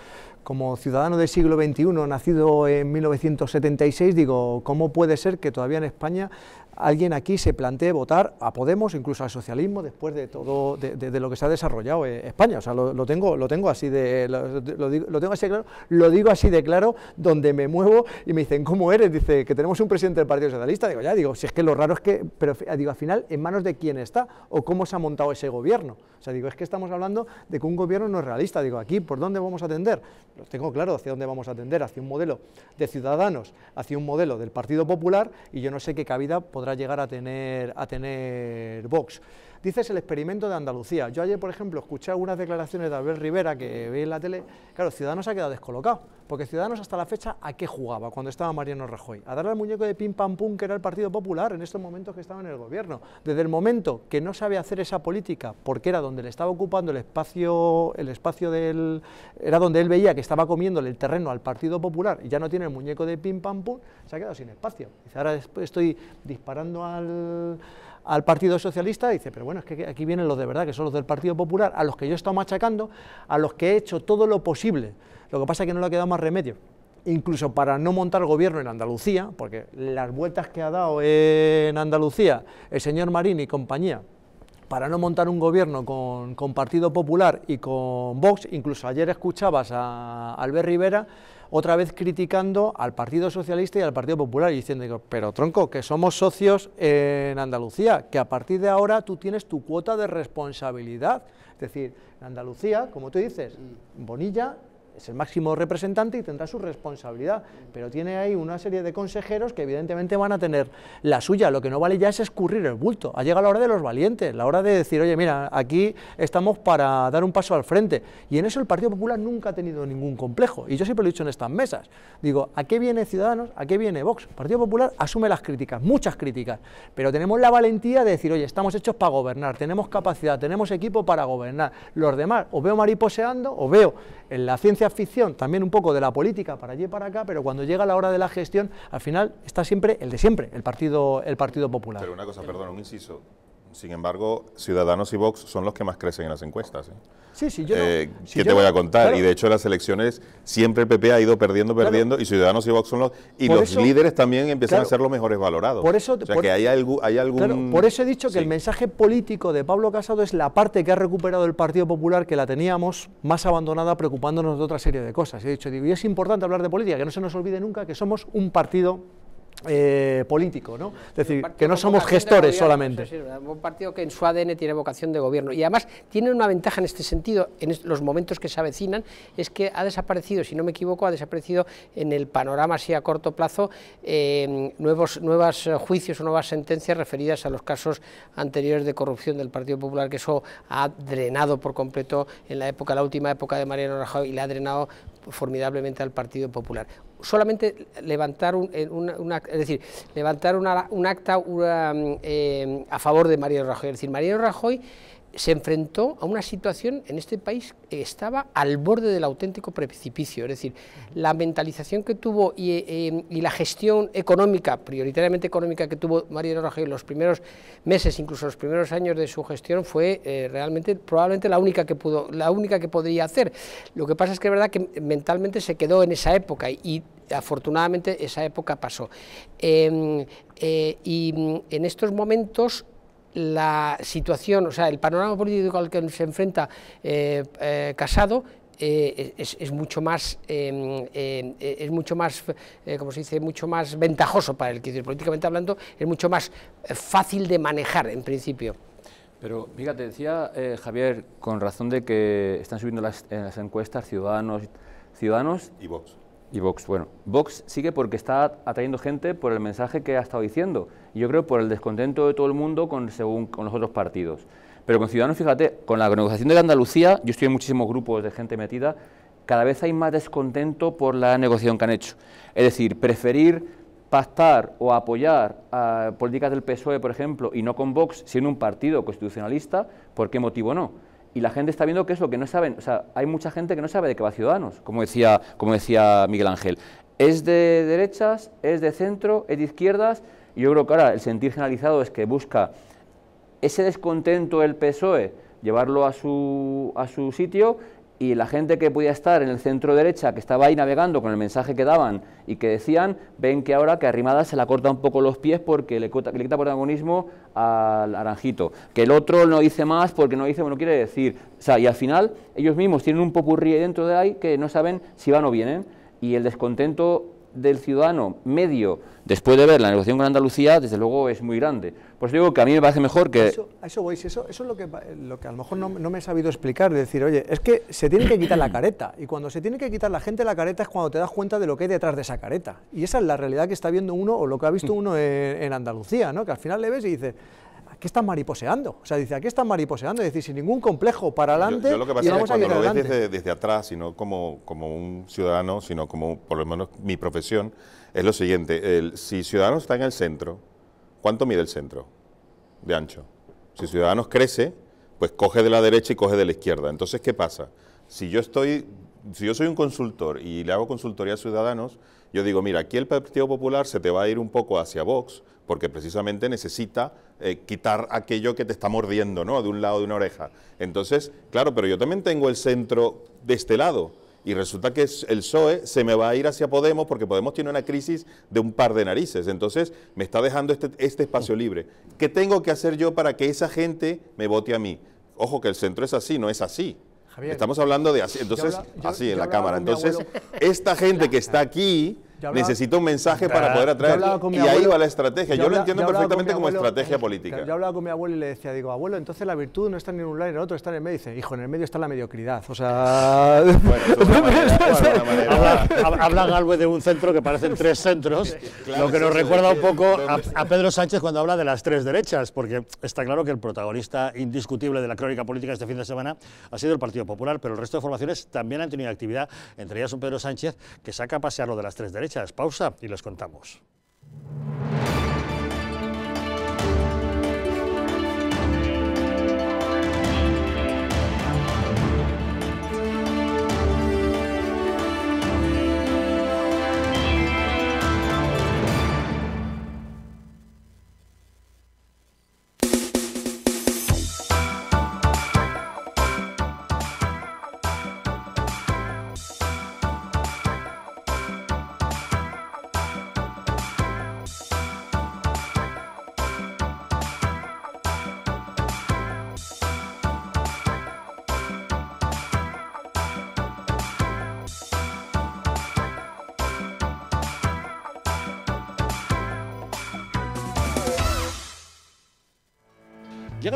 como ciudadano del siglo XXI, nacido en 1976, digo, ¿cómo puede ser que todavía en España alguien aquí se plantee votar a Podemos, incluso al socialismo, después de todo de, lo que se ha desarrollado en España. O sea, lo, tengo, lo tengo así de lo, digo, lo, tengo así de claro, lo digo así de claro, donde me muevo y me dicen cómo eres, dice que tenemos un presidente del Partido Socialista. Digo ya, digo si es que lo raro es que, pero digo al final en manos de quién está o cómo se ha montado ese gobierno. O sea, digo es que estamos hablando de que un gobierno no es realista. Digo aquí por dónde vamos a atender. Lo tengo claro hacia dónde vamos a atender, hacia un modelo de ciudadanos, hacia un modelo del Partido Popular y yo no sé qué cabida podrá ...para llegar a tener, a tener box. Dices el experimento de Andalucía. Yo ayer, por ejemplo, escuché algunas declaraciones de Albert Rivera que veis en la tele. Claro, Ciudadanos ha quedado descolocado, porque Ciudadanos hasta la fecha, ¿a qué jugaba cuando estaba Mariano Rajoy? A darle al muñeco de pim pam pum que era el Partido Popular en estos momentos que estaba en el gobierno. Desde el momento que no sabe hacer esa política, porque era donde le estaba ocupando el espacio, el espacio del... era donde él veía que estaba comiéndole el terreno al Partido Popular y ya no tiene el muñeco de pim pam pum, se ha quedado sin espacio. Dice, ahora estoy disparando al al Partido Socialista, dice, pero bueno, es que aquí vienen los de verdad, que son los del Partido Popular, a los que yo he estado machacando, a los que he hecho todo lo posible. Lo que pasa es que no le ha quedado más remedio incluso para no montar gobierno en Andalucía, porque las vueltas que ha dado en Andalucía el señor Marín y compañía, para no montar un gobierno con, con Partido Popular y con Vox, incluso ayer escuchabas a Albert Rivera otra vez criticando al Partido Socialista y al Partido Popular, y diciendo, pero tronco, que somos socios en Andalucía, que a partir de ahora tú tienes tu cuota de responsabilidad. Es decir, en Andalucía, como tú dices, Bonilla es el máximo representante y tendrá su responsabilidad, pero tiene ahí una serie de consejeros que evidentemente van a tener la suya, lo que no vale ya es escurrir el bulto, ha llegado la hora de los valientes, la hora de decir, oye, mira, aquí estamos para dar un paso al frente, y en eso el Partido Popular nunca ha tenido ningún complejo, y yo siempre lo he dicho en estas mesas, digo, ¿a qué viene Ciudadanos? ¿A qué viene Vox? El Partido Popular asume las críticas, muchas críticas, pero tenemos la valentía de decir, oye, estamos hechos para gobernar, tenemos capacidad, tenemos equipo para gobernar, los demás, o veo mariposeando, o veo en la ciencia ficción, también un poco de la política para allí y para acá, pero cuando llega la hora de la gestión, al final está siempre el de siempre, el Partido, el partido Popular. Pero una cosa, perdón, un inciso. Sin embargo, Ciudadanos y Vox son los que más crecen en las encuestas. ¿eh? Sí, sí, yo eh, ¿Qué te voy a contar? Y de hecho las elecciones siempre el PP ha ido perdiendo, perdiendo, y Ciudadanos y Vox son los... Y los líderes también empiezan a ser los mejores valorados. Por eso, hay, hay por eso he dicho que el mensaje político de Pablo Casado es la parte que ha recuperado el Partido Popular, que la teníamos más abandonada, preocupándonos de otra serie de cosas. He dicho, y es importante hablar de política, que no se nos olvide nunca que somos un partido eh, político, ¿no? Es decir, que no somos gestores solamente. un partido que en su ADN tiene vocación de gobierno y además tiene una ventaja en este sentido, en los momentos que se avecinan, es que ha desaparecido, si no me equivoco, ha desaparecido en el panorama así a corto plazo em, nuevos eh, juicios o nuevas sentencias referidas a los casos anteriores de corrupción del Partido Popular, que eso ha drenado por completo en la época, la última época de Mariano Rajoy y le ha drenado formidablemente al Partido Popular solamente levantar un, una, es decir, levantar una, un acta mm, eh, a favor de Mariano Rajoy. Es decir, Mariano Rajoy se enfrentó a una situación en este país que estaba al borde del auténtico precipicio, es decir, la mentalización que tuvo y, em, la gestión económica, prioritariamente económica que tuvo María Rajoy en los primeros meses, incluso los primeros años de su gestión, fue eh, realmente probablemente la única que pudo, la única que podría hacer. Lo que pasa es que es verdad que mentalmente se quedó en esa época y, afortunadamente esa época pasó. Em, eh, y mm, en estos momentos la situación, o sea, el panorama político al que se enfrenta eh, eh, Casado eh, es, mucho más, em, em, es mucho más, como se dice, mucho más ventajoso para el que políticamente hablando, es mucho más fácil de manejar en principio. Pero te decía Javier, con razón de que están subiendo las, las encuestas Ciudadanos, Ciudadanos y Vox y Vox, bueno, Vox sigue porque está atrayendo gente por el mensaje que ha estado diciendo. Y yo creo por el descontento de todo el mundo con, según, con los otros partidos. Pero con Ciudadanos, fíjate, con la negociación de Andalucía, yo estoy en muchísimos grupos de gente metida, cada vez hay más descontento por la negociación que han hecho. Es decir, preferir pactar o apoyar políticas del PSOE, por ejemplo, y no con Vox, siendo un partido constitucionalista, ¿por qué motivo no? y la gente está viendo que es lo que no saben. O sea, hay mucha gente que no sabe de qué va Ciudadanos, como decía, como decía Miguel Ángel. Es de derechas, es de centro, es de izquierdas, y yo creo que ahora el sentir generalizado es que busca ese descontento del PSOE, llevarlo a su, a su sitio y la gente que podía estar en el centro derecha, que estaba ahí navegando con el mensaje que daban y que decían, ven que ahora que Arrimada se la corta un poco los pies porque le, quita protagonismo al Naranjito, que el otro no dice más porque no dice, bueno, quiere decir, o sea, y al final ellos mismos tienen un poco popurrí dentro de ahí que no saben si van o vienen, y el descontento del ciudadano medio después de ver la negociación con Andalucía, desde luego es muy grande. Pues digo que a mí me parece mejor que... Eso, a eso voy, eso, eso, es lo que, lo que a lo mejor no, me he sabido explicar, decir, oye, es que se tiene que quitar la careta, y cuando se tiene que quitar la gente la careta es cuando te das cuenta de lo que hay detrás de esa careta, y esa es la realidad que está viendo uno, o lo que ha visto uno en, Andalucía, ¿no? que al final le ves y dice ¿Qué están mariposeando. O sea, dice, ¿a qué están mariposeando, es decir, sin ningún complejo, para adelante. Yo, lo que pasa es que cuando lo ves desde, atrás, sino como, como un ciudadano, sino como por lo menos mi profesión, es lo siguiente: si Ciudadanos está en el centro, ¿cuánto mide el centro de ancho? Si Ciudadanos crece, pues coge de la derecha y coge de la izquierda. Entonces, ¿qué pasa? Si yo estoy si yo soy un consultor y le hago consultoría a ciudadanos, yo digo, mira, aquí el Partido Popular se te va a ir un poco hacia Vox, porque precisamente necesita eh, quitar aquello que te está mordiendo, ¿no? De un lado de una oreja. Entonces, claro, pero yo también tengo el centro de este lado. Y resulta que el PSOE se me va a ir hacia Podemos porque Podemos tiene una crisis de un par de narices. Entonces me está dejando este, este, espacio libre. ¿Qué tengo que hacer yo para que esa gente me vote a mí? Ojo que el centro es así, no es así. Estamos hablando de así, entonces, así en la cámara. Entonces, esta gente que está aquí Necesito un mensaje para poder atraer. Y ahí va la estrategia. Yo, lo entiendo perfectamente como estrategia eh, política. Yo hablaba con mi abuelo y le decía, digo, abuelo, entonces la virtud no está ni en un lado ni en el otro, está en el medio. Y dice, hijo, en el medio está la mediocridad. O sea... Hablan algo de un centro que parecen tres centros, lo que nos recuerda un poco a, Pedro Sánchez cuando habla de las tres derechas, porque está claro que el protagonista indiscutible de la crónica política este fin de semana ha sido el Partido Popular, pero el resto de formaciones también han tenido actividad, entre ellas un Pedro Sánchez, que saca a pasear lo de las tres derechas Pausa y los contamos.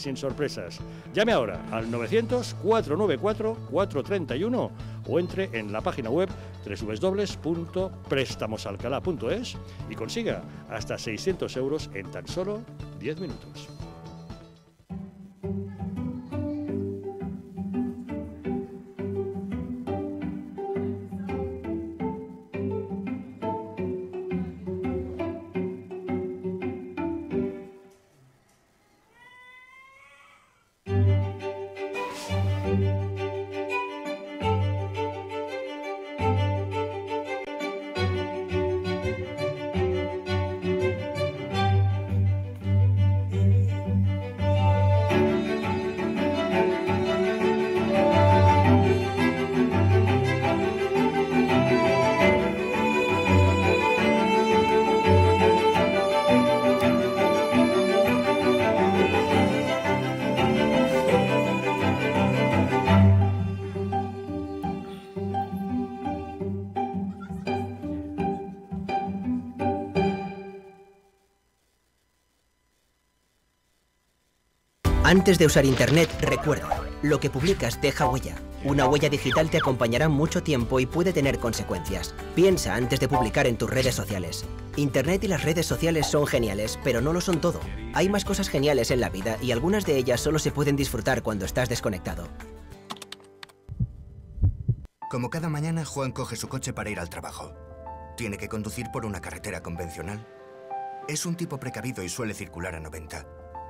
sin sorpresas. Llame ahora al 900-494-431 o entre en la página web www.préstamosalcalá.es y consiga hasta 600 euros en tan solo 10 minutos. Antes de usar Internet, recuerda, lo que publicas deja huella. Una huella digital te acompañará mucho tiempo y puede tener consecuencias. Piensa antes de publicar en tus redes sociales. Internet y las redes sociales son geniales, pero no lo son todo. Hay más cosas geniales en la vida y algunas de ellas solo se pueden disfrutar cuando estás desconectado. Como cada mañana, Juan coge su coche para ir al trabajo. Tiene que conducir por una carretera convencional. Es un tipo precavido y suele circular a 90.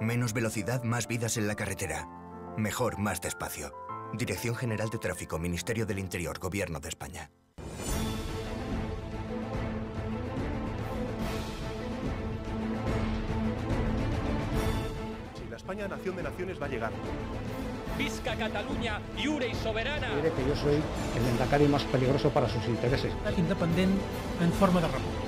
Menos velocidad, más vidas en la carretera. Mejor, más despacio. Dirección General de Tráfico, Ministerio del Interior, Gobierno de España. Si la España nación de naciones va a llegar. Visca Cataluña, lliure y soberana. Mire que yo soy el endacari más peligroso para sus intereses. Independent en forma de república.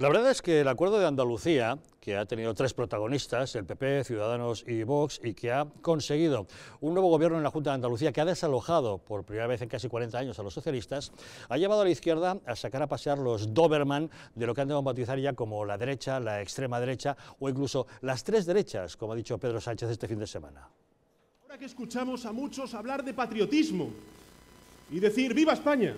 La verdad es que el acuerdo de Andalucía, que ha tenido tres protagonistas, el PP, Ciudadanos y Vox, y que ha conseguido un nuevo gobierno en la Junta de Andalucía que ha desalojado por primera vez en casi 40 años a los socialistas, ha llevado a la izquierda a sacar a pasear los Doberman de lo que han de bautizar ya como la derecha, la extrema derecha o incluso las tres derechas, como ha dicho Pedro Sánchez este fin de semana. Ahora que escuchamos a muchos hablar de patriotismo y decir ¡Viva España!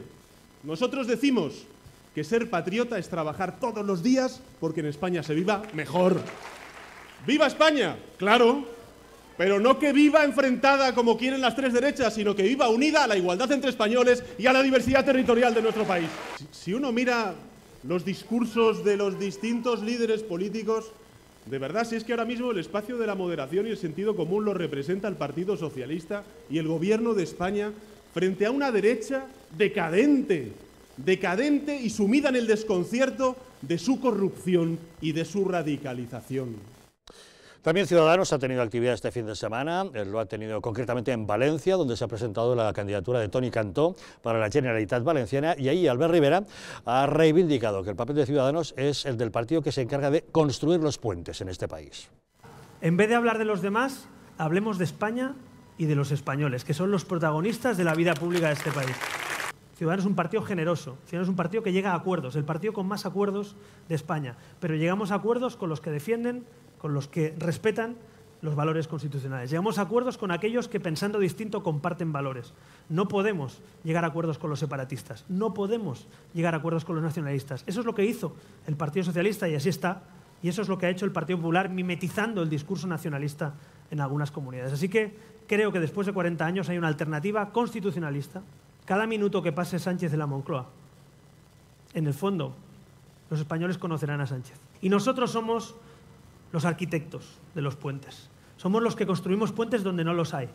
Nosotros decimos que ser patriota es trabajar todos los días porque en España se viva mejor. ¡Viva España! Claro, pero no que viva enfrentada como quieren las tres derechas, sino que viva unida a la igualdad entre españoles y a la diversidad territorial de nuestro país. Si uno mira los discursos de los distintos líderes políticos, de verdad, si es que ahora mismo el espacio de la moderación y el sentido común lo representa el Partido Socialista y el Gobierno de España frente a una derecha decadente, decadente y sumida en el desconcierto de su corrupción y de su radicalización. También Ciudadanos ha tenido actividad este fin de semana, eh, lo ha tenido concretamente en Valencia, donde se ha presentado la candidatura de Tony Cantó para la Generalitat Valenciana, y ahí Albert Rivera ha reivindicado que el papel de Ciudadanos es el del partido que se encarga de construir los puentes en este país. En vez de hablar de los demás, hablemos de España y de los españoles, que son los protagonistas de la vida pública de este país. Ciudadanos es un partido generoso, Ciudadanos es un partido que llega a acuerdos, el partido con más acuerdos de España, pero llegamos a acuerdos con los que defienden, con los que respetan los valores constitucionales. Llegamos a acuerdos con aquellos que pensando distinto comparten valores. No podemos llegar a acuerdos con los separatistas, no podemos llegar a acuerdos con los nacionalistas. Eso es lo que hizo el Partido Socialista y así está. Y eso es lo que ha hecho el Partido Popular mimetizando el discurso nacionalista en algunas comunidades. Así que creo que después de 40 años hay una alternativa constitucionalista cada minuto que pase Sánchez de la Moncloa, en el fondo, los españoles conocerán a Sánchez. Y nosotros somos los arquitectos de los puentes. Somos los que construimos puentes donde no los hay.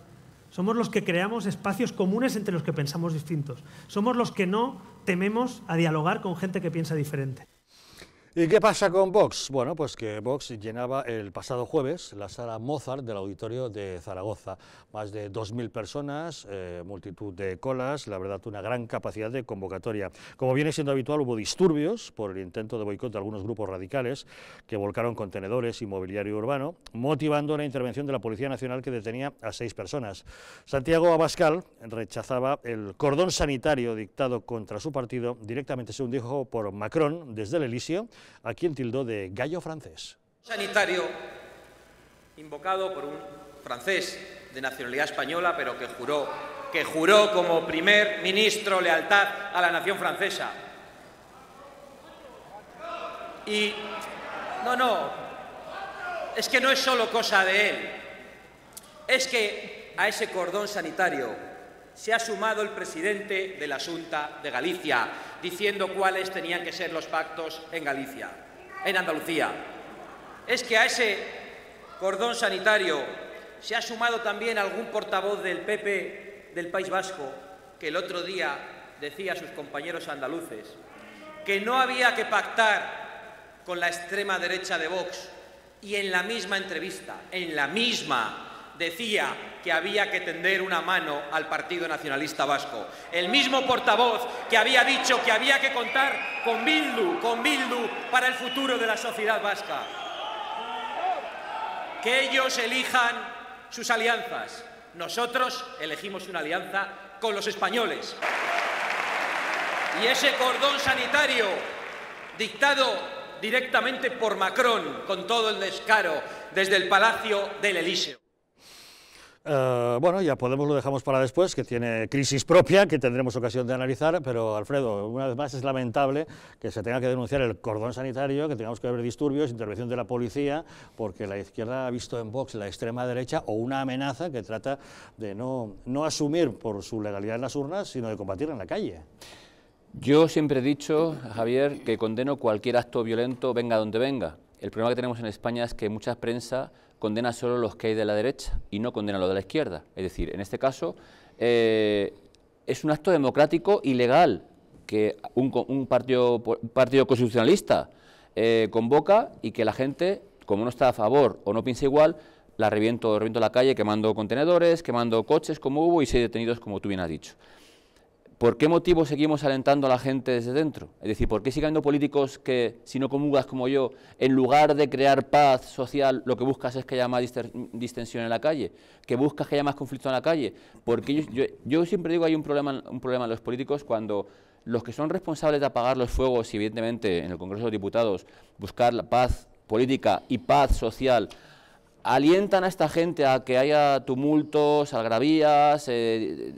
Somos los que creamos espacios comunes entre los que pensamos distintos. Somos los que no tememos a dialogar con gente que piensa diferente. ¿Y qué pasa con Vox? Bueno, pues que Vox llenaba el pasado jueves la sala Mozart del auditorio de Zaragoza. Más de 2.000 personas, eh, multitud de colas, la verdad una gran capacidad de convocatoria. Como viene siendo habitual, hubo disturbios por el intento de boicot de algunos grupos radicales que volcaron contenedores y mobiliario urbano, motivando la intervención de la Policía Nacional que detenía a seis personas. Santiago Abascal rechazaba el cordón sanitario dictado contra su partido, directamente según dijo por Macron desde el elisio a quien tildó de gallo francés. Sanitario invocado por un francés de nacionalidad española, pero que juró, que juró como primer ministro lealtad a la nación francesa. Y no, no, es que no es solo cosa de él, es que a ese cordón sanitario se ha sumado el presidente de la Junta de Galicia, diciendo cuáles tenían que ser los pactos en Galicia, en Andalucía. Es que a ese cordón sanitario se ha sumado también algún portavoz del PP del País Vasco, que el otro día decía a sus compañeros andaluces que no había que pactar con la extrema derecha de Vox y en la misma entrevista, en la misma decía que había que tender una mano al Partido Nacionalista Vasco. El mismo portavoz que había dicho que había que contar con Bildu, con Bildu para el futuro de la sociedad vasca. Que ellos elijan sus alianzas. Nosotros elegimos una alianza con los españoles. Y ese cordón sanitario dictado directamente por Macron, con todo el descaro, desde el Palacio del Elíseo. Eh, bueno, ya Podemos lo dejamos para después, que tiene crisis propia, que tendremos ocasión de analizar, pero Alfredo, una vez más es lamentable que se tenga que denunciar el cordón sanitario, que tengamos que haber disturbios, intervención de la policía, porque la izquierda ha visto en Vox la extrema derecha o una amenaza que trata de no, no asumir por su legalidad en las urnas, sino de combatir en la calle. Yo siempre he dicho, Javier, que condeno cualquier acto violento, venga donde venga. El problema que tenemos en España es que mucha prensa condena solo los que hay de la derecha y no condena los de la izquierda. Es decir, en este caso eh, es un acto democrático y legal que un, partido, partido constitucionalista eh, convoca y que la gente, como no está a favor o no piensa igual, la reviento, reviento la calle quemando contenedores, quemando coches como hubo y seis detenidos como tú bien has dicho. ¿Por qué motivo seguimos alentando a la gente desde dentro? Es decir, ¿por qué siguen habiendo políticos que, si no comulgas como yo, en lugar de crear paz social, lo que buscas es que haya más distensión en la calle? ¿Que buscas que haya más conflicto en la calle? Porque yo, yo, siempre digo que hay un problema, un problema en los políticos cuando los que son responsables de apagar los fuegos, y evidentemente en el Congreso de Diputados, buscar la paz política y paz social, alientan a esta gente a que haya tumultos, agravías... Eh,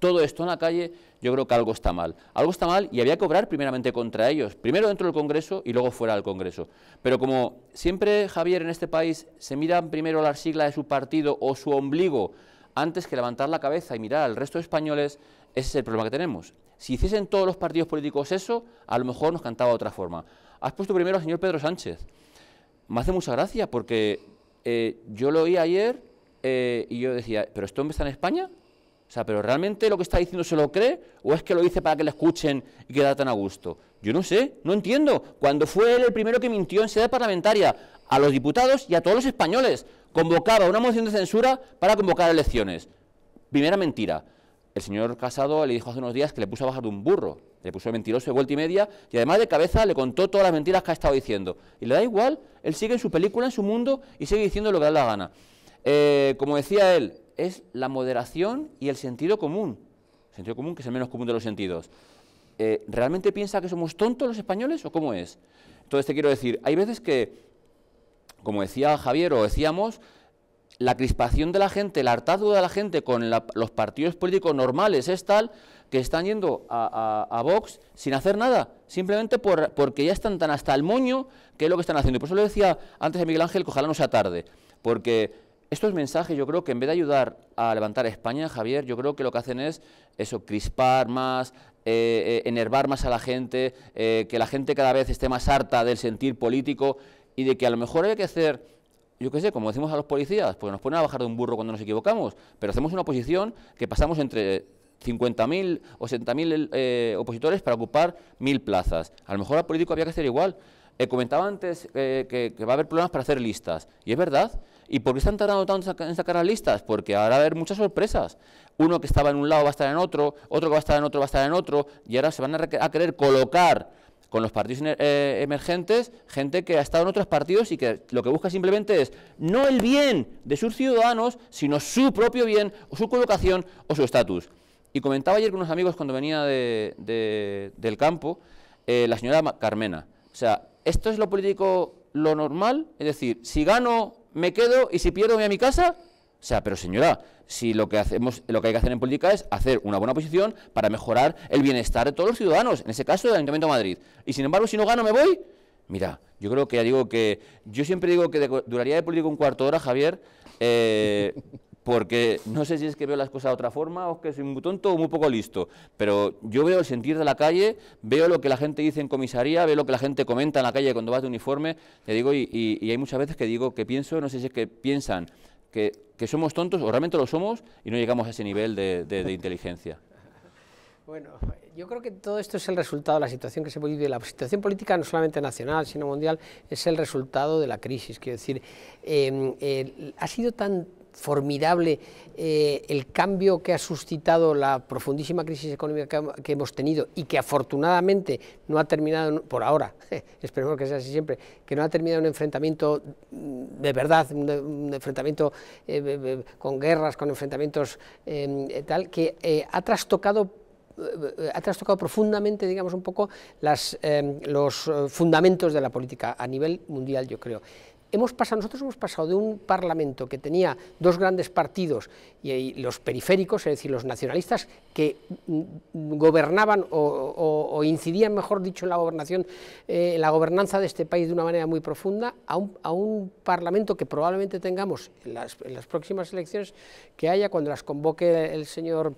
todo esto en la calle, yo creo que algo está mal. Algo está mal y había que obrar primeramente contra ellos, primero dentro del Congreso y luego fuera del Congreso. Pero como siempre, Javier, en este país se miran primero las sigla de su partido o su ombligo antes que levantar la cabeza y mirar al resto de españoles, ese es el problema que tenemos. Si hiciesen todos los partidos políticos eso, a lo mejor nos cantaba de otra forma. Has puesto primero al señor Pedro Sánchez. Me hace mucha gracia porque eh, yo lo oí ayer eh, y yo decía, ¿pero esto hombre está en España? O sea, pero realmente lo que está diciendo se lo cree o es que lo dice para que le escuchen y queda tan a gusto. Yo no sé, no entiendo. Cuando fue él el primero que mintió en sede parlamentaria a los diputados y a todos los españoles, convocaba una moción de censura para convocar elecciones. Primera mentira. El señor Casado le dijo hace unos días que le puso a bajar de un burro. Le puso mentiroso de vuelta y media y además de cabeza le contó todas las mentiras que ha estado diciendo. Y le da igual, él sigue en su película, en su mundo y sigue diciendo lo que da la gana. Eh, como decía él, es la moderación y el sentido común. sentido común que es el menos común de los sentidos. Eh, ¿Realmente piensa que somos tontos los españoles o cómo es? Entonces te quiero decir, hay veces que, como decía Javier o decíamos, la crispación de la gente, el hartazgo de la gente con los partidos políticos normales es tal que están yendo a, Vox sin hacer nada, simplemente porque ya están tan hasta el moño que es lo que están haciendo. Y por eso le decía antes a Miguel Ángel que ojalá no sea tarde, porque estos mensajes yo creo que en vez de ayudar a levantar a España, Javier, yo creo que lo que hacen es eso, crispar más, eh, eh, enervar más a la gente, eh, que la gente cada vez esté más harta del sentir político y de que a lo mejor hay que hacer, yo qué sé, como decimos a los policías, pues nos ponen a bajar de un burro cuando nos equivocamos, pero hacemos una oposición que pasamos entre 50.000 o 60.000 opositores para ocupar mil plazas. A lo mejor al político había que hacer igual. comentaba antes que va a haber problemas para hacer listas, y es verdad, ¿Y por qué están tardando tanto en sacar las listas? Porque ahora va a haber muchas sorpresas. Uno que estaba en un lado va a estar en otro, otro que va a estar en otro va a estar en otro, y ahora se van a, querer colocar con los partidos eh, emergentes gente que ha estado en otros partidos y que lo que busca simplemente es no el bien de sus ciudadanos, sino su propio bien, o su colocación o su estatus. Y comentaba ayer con unos amigos cuando venía de, del campo, eh, la señora Carmena. O sea, esto es lo político, lo normal, es decir, si gano me quedo y si pierdo voy a mi casa. O sea, pero señora, si lo que hacemos, lo que hay que hacer en política es hacer una buena posición para mejorar el bienestar de todos los ciudadanos, en ese caso del Ayuntamiento de Madrid. Y sin embargo, si no gano, me voy. Mira, yo creo que ya digo que. Yo siempre digo que duraría de político un cuarto de hora, Javier. Eh, porque no sé si es que veo las cosas de otra forma o que soy muy tonto o muy poco listo, pero yo veo el sentir de la calle, veo lo que la gente dice en comisaría, veo lo que la gente comenta en la calle cuando vas de uniforme, digo, y, hay muchas veces que digo que pienso, no sé si es que piensan que, somos tontos o realmente lo somos y no llegamos a ese nivel de, inteligencia. Bueno, yo creo que todo esto es el resultado de la situación que se vive. La situación política, no solamente nacional, sino mundial, es el resultado de la crisis. Quiero decir, em, ha sido tan formidable eh, el cambio que ha suscitado la profundísima crisis económica que, hemos tenido y que afortunadamente no ha terminado, por ahora, esperemos que sea así siempre, que no ha terminado un enfrentamiento de verdad, un, enfrentamiento eh, con guerras, con enfrentamientos em, eh, tal, que ha trastocado ha trastocado profundamente, digamos, un poco las, em, los fundamentos de la política a nivel mundial, yo creo pasado, nosotros hemos pasado de un Parlamento que tenía dos grandes partidos y, los periféricos, es decir, los nacionalistas, que mm, mm, gobernaban o, incidían, mejor dicho, en la gobernación, eh, la gobernanza de este país de una manera muy profunda, a un, Parlamento que probablemente tengamos las, en las próximas elecciones que haya, cuando las convoque el señor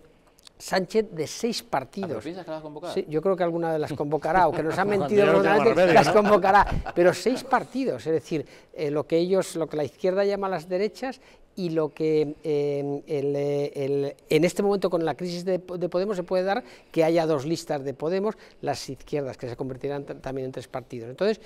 Sánchez de seis partidos. Ah, que Sí, yo creo que alguna de las convocará, o que nos ha mentido las convocará. Pero seis partidos, es decir, eh, lo que ellos, lo que la izquierda llama las derechas y lo que eh, eh, en este momento con la crisis de, Podemos se puede dar que haya dos listas de Podemos, las izquierdas que se convertirán también en tres partidos. Entonces,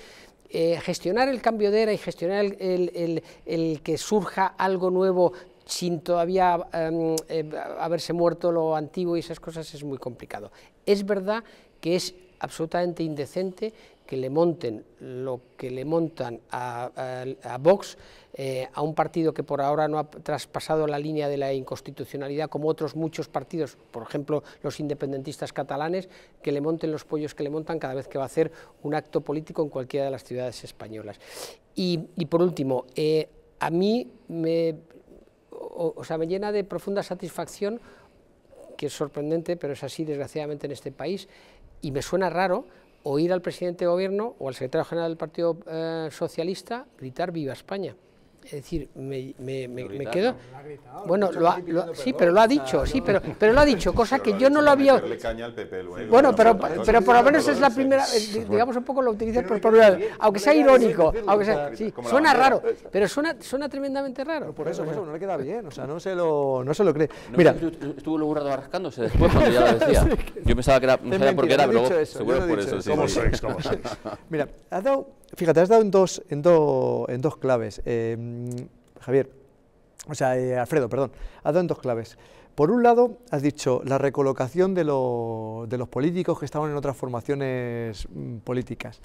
gestionar el cambio de era y gestionar el, el que surja algo nuevo sin todavía em, eh, haberse muerto lo antiguo y esas cosas es muy complicado. Es verdad que es absolutamente indecente que le monten lo que le montan a, a Vox, eh, a un partido que por ahora no ha traspasado la línea de la inconstitucionalidad, como otros muchos partidos, por ejemplo los independentistas catalanes, que le monten los pollos que le montan cada vez que va a hacer un acto político en cualquiera de las ciudades españolas. Y, por último, eh, a mí me, o, sea, me llena de profunda satisfacción, que es sorprendente, pero es así desgraciadamente en este país, y me suena raro oír al presidente de gobierno o al secretario general del Partido eh, Socialista gritar Viva España. Es decir, me, me, me, quedo. Bueno, lo sí, pero lo ha dicho, sí, pero, pero lo ha dicho, cosa que yo no lo había. Bueno, pero, pero por lo menos es la primera, eh, digamos un poco lo utilizas por problemas. aunque sea irónico, aunque sea, sí, suena raro, pero suena, suena tremendamente raro. Por eso, no le queda bien, o sea, no se lo, no se lo cree. Mira, estuvo luego un rato arrascándose después cuando ya lo decía. Yo pensaba que era, no sabía por qué era, pero seguro por eso. Mira, ha dado fíjate, has dado en dos, en dos en dos claves, eh, Javier, o sea, eh, Alfredo, perdón, has dado en dos claves. Por un lado, has dicho la recolocación de, de los políticos que estaban en otras formaciones mm, políticas.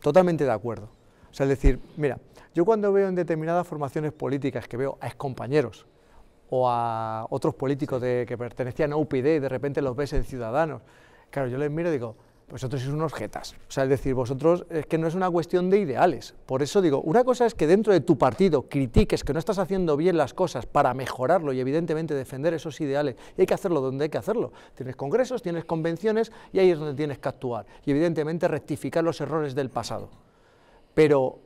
Totalmente de acuerdo. O sea, es decir, mira, yo cuando veo en determinadas formaciones políticas que veo a excompañeros o a otros políticos de, que pertenecían a UPD y de repente los ves en Ciudadanos, claro, yo les miro y digo, vosotros sois unos jetas. O sea, es decir, vosotros es que no es una cuestión de ideales. Por eso digo, una cosa es que dentro de tu partido critiques que no estás haciendo bien las cosas para mejorarlo y evidentemente defender esos ideales. Y hay que hacerlo donde hay que hacerlo. Tienes congresos, tienes convenciones y ahí es donde tienes que actuar. Y evidentemente rectificar los errores del pasado. Pero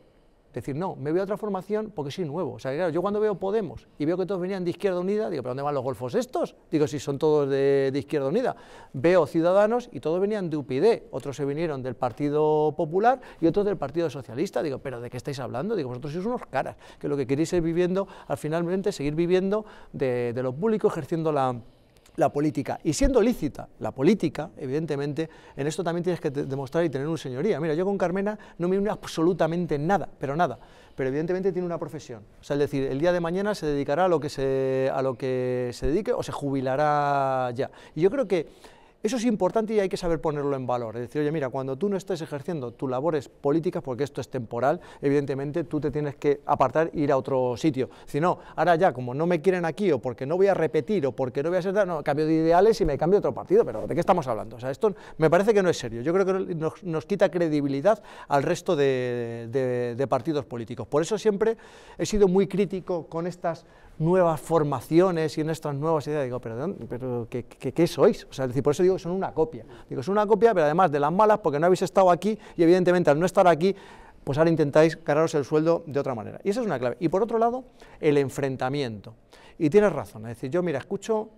decir, no, me voy a otra formación porque soy nuevo. O sea, claro, yo cuando veo Podemos y veo que todos venían de Izquierda Unida, digo, ¿pero dónde van los golfos estos? Digo, si son todos de, Izquierda Unida. Veo Ciudadanos y todos venían de UPyD, otros se vinieron del Partido Popular y otros del Partido Socialista. Digo, ¿pero de qué estáis hablando? Digo, vosotros sois unos caras, que lo que queréis es viviendo, al finalmente seguir viviendo de, de lo público, ejerciendo la la política. Y siendo lícita la política, evidentemente, en esto también tienes que demostrar y tener un señoría. Mira, yo con Carmena no me une absolutamente nada, pero nada. Pero evidentemente tiene una profesión. O sea, es decir, el día de mañana se dedicará a lo que se, a lo que se dedique o se jubilará ya. Y yo creo que eso es importante y hay que saber ponerlo en valor. Es decir, oye, mira, cuando tú no estés ejerciendo tus labores políticas, porque esto es temporal, evidentemente tú te tienes que apartar e ir a otro sitio. Si no, ahora ya, como no me quieren aquí, o porque no voy a repetir, o porque no voy a ser... No, cambio de ideales y me cambio a otro partido, pero ¿de qué estamos hablando? O sea, esto me parece que no es serio. Yo creo que nos, quita credibilidad al resto de, de partidos políticos. Por eso siempre he sido muy crítico con estas nuevas formaciones y en estas nuevas ideas. Digo, perdón, pero ¿qué, sois? O sea, decir, por eso digo son una copia. Digo, son una copia, pero además de las malas, porque no habéis estado aquí y evidentemente al no estar aquí, pues ahora intentáis cargaros el sueldo de otra manera. Y esa es una clave. Y por otro lado, el enfrentamiento. Y tienes razón, es decir, yo mira, escucho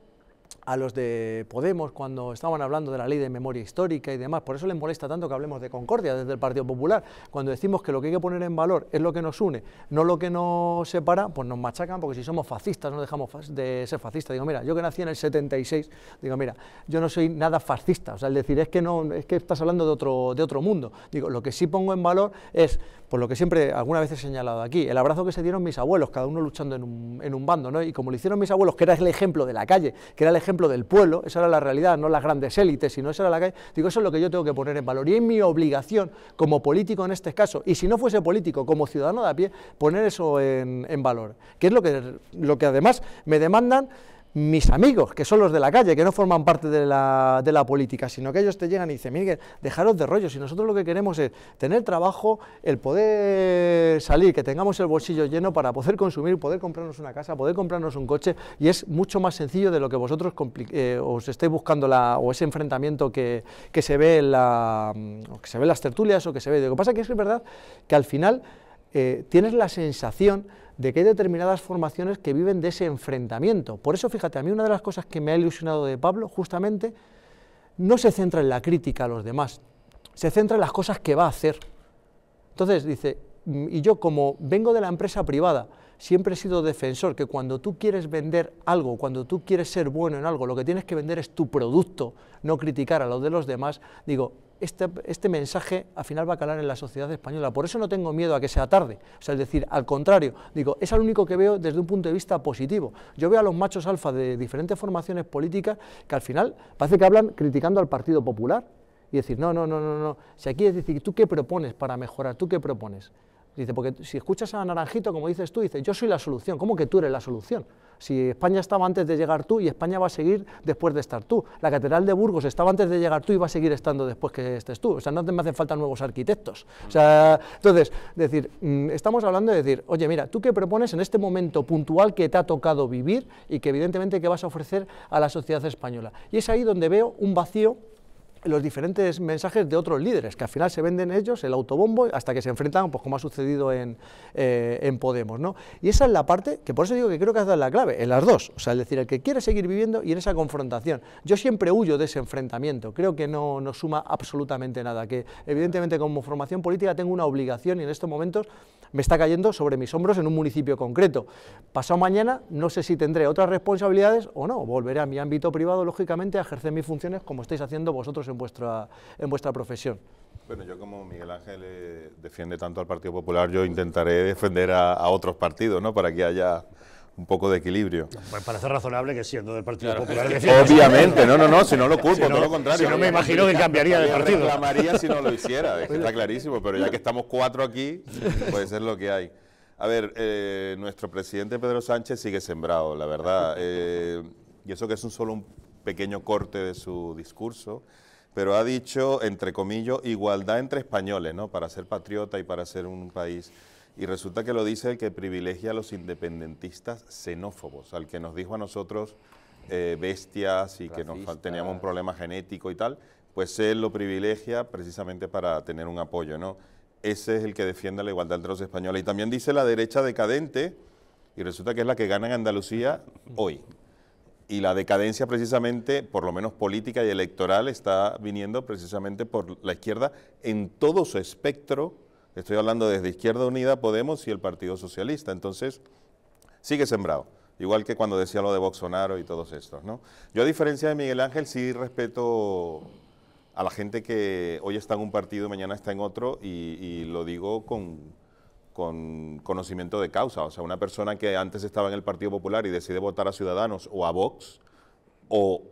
a los de Podemos cuando estaban hablando de la ley de memoria histórica y demás. Por eso les molesta tanto que hablemos de concordia desde el Partido Popular. Cuando decimos que lo que hay que poner en valor es lo que nos une, no lo que nos separa, pues nos machacan porque si somos fascistas no dejamos de ser fascistas. Digo, mira, yo que nací en el 76, digo, mira, yo no soy nada fascista. O sea, es decir, es que, no, es que estás hablando de otro, de otro mundo. Digo, lo que sí pongo en valor es, por lo que siempre alguna vez he señalado aquí, el abrazo que se dieron mis abuelos, cada uno luchando en un, en un bando, ¿no? Y como lo hicieron mis abuelos, que era el ejemplo de la calle, que era el ejemplo del pueblo, esa era la realidad, no las grandes élites, sino esa era la calle, digo, eso es lo que yo tengo que poner en valor y es mi obligación como político en este caso, y si no fuese político, como ciudadano de a pie, poner eso en, en valor, que es lo que, lo que además me demandan mis amigos, que son los de la calle, que no forman parte de la, de la política, sino que ellos te llegan y dicen, Miguel, dejaros de rollos, si nosotros lo que queremos es tener trabajo, el poder salir, que tengamos el bolsillo lleno para poder consumir, poder comprarnos una casa, poder comprarnos un coche, y es mucho más sencillo de lo que vosotros eh, os estéis buscando la, o ese enfrentamiento que, que se ve en la, que se ve las tertulias o que se ve. Lo que pasa es que es verdad que al final eh, tienes la sensación de que hay determinadas formaciones que viven de ese enfrentamiento. Por eso, fíjate, a mí una de las cosas que me ha ilusionado de Pablo, justamente, no se centra en la crítica a los demás, se centra en las cosas que va a hacer. Entonces dice, mm, y yo como vengo de la empresa privada, siempre he sido defensor que cuando tú quieres vender algo, cuando tú quieres ser bueno en algo, lo que tienes que vender es tu producto, no criticar a los de los demás, digo, este, este, mensaje al final va a calar en la sociedad española. Por eso no tengo miedo a que sea tarde. O sea, es decir, al contrario, digo, es al único que veo desde un punto de vista positivo. Yo veo a los machos alfa de diferentes formaciones políticas que al final parece que hablan criticando al Partido Popular y decir, no, no, no, no, no. Si aquí es decir, ¿tú qué propones para mejorar? ¿Tú qué propones? Dice, porque si escuchas a Naranjito, como dices tú, dice, yo soy la solución. ¿Cómo que tú eres la solución? Si España estaba antes de llegar tú y España va a seguir después de estar tú. La Catedral de Burgos estaba antes de llegar tú y va a seguir estando después que estés tú. O sea, no te me hacen falta nuevos arquitectos. entonces, decir, mm, estamos hablando de decir, oye, mira, tú qué propones en este momento puntual que te ha tocado vivir y que evidentemente que vas a ofrecer a la sociedad española. Y es ahí donde veo un vacío los diferentes mensajes de otros líderes, que al final se venden ellos el autobombo hasta que se enfrentan, pues como ha sucedido en, eh, en Podemos. ¿no? Y esa es la parte que por eso digo que creo que ha dado la clave, en las dos. O sea, es decir, el que quiere seguir viviendo y en esa confrontación. Yo siempre huyo de ese enfrentamiento, creo que no nos suma absolutamente nada, que evidentemente como formación política tengo una obligación y en estos momentos me está cayendo sobre mis hombros en un municipio concreto. Pasado mañana no sé si tendré otras responsabilidades o no, volveré a mi ámbito privado, lógicamente, a ejercer mis funciones como estáis haciendo vosotros en vuestra, en vuestra profesión. Bueno, yo como Miguel Ángel eh, defiende tanto al Partido Popular, yo intentaré defender a, otros partidos, ¿no? Para que haya un poco de equilibrio. Pues parece razonable que siendo del Partido Popular... Obviamente, no, no, no, si no lo culpo, no, todo lo contrario. Si no me imagino que cambiaría de partido. Reclamaría si no lo hiciera, está clarísimo, pero ya que estamos cuatro aquí, puede ser lo que hay. A ver, eh, nuestro presidente Pedro Sánchez sigue sembrado, la verdad, eh, y eso que es un solo un pequeño corte de su discurso, pero ha dicho, entre comillas, igualdad entre españoles, ¿no? Para ser patriota y para ser un país. Y resulta que lo dice el que privilegia a los independentistas xenófobos, al que nos dijo a nosotros eh, bestias y que nos, teníamos un problema genético y tal, pues él lo privilegia precisamente para tener un apoyo, ¿no? Ese es el que defiende la igualdad entre los españoles. Y también dice la derecha decadente, y resulta que es la que gana en Andalucía hoy y la decadencia precisamente, por lo menos política y electoral, está viniendo precisamente por la izquierda en todo su espectro. Estoy hablando desde Izquierda Unida, Podemos y el Partido Socialista. Entonces, sigue sembrado. Igual que cuando decía lo de Bolsonaro y todos estos, ¿no? Yo, a diferencia de Miguel Ángel, sí respeto a la gente que hoy está en un partido y mañana está en otro, y lo digo con, con conocimiento de causa. O sea, una persona que antes estaba en el Partido Popular y decide votar a Ciudadanos o a Vox o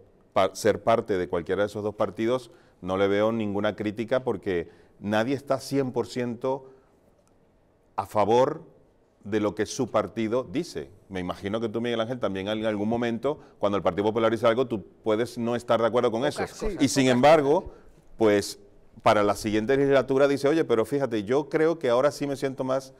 ser parte de cualquiera de esos dos partidos, no le veo ninguna crítica porque nadie está 100% a favor de lo que su partido dice. Me imagino que tú, Miguel Ángel, también en algún momento, cuando el Partido Popular dice algo, tú puedes no estar de acuerdo con eso. y sin embargo, pues para la siguiente legislatura dice, oye, pero fíjate, yo creo que ahora sí me siento más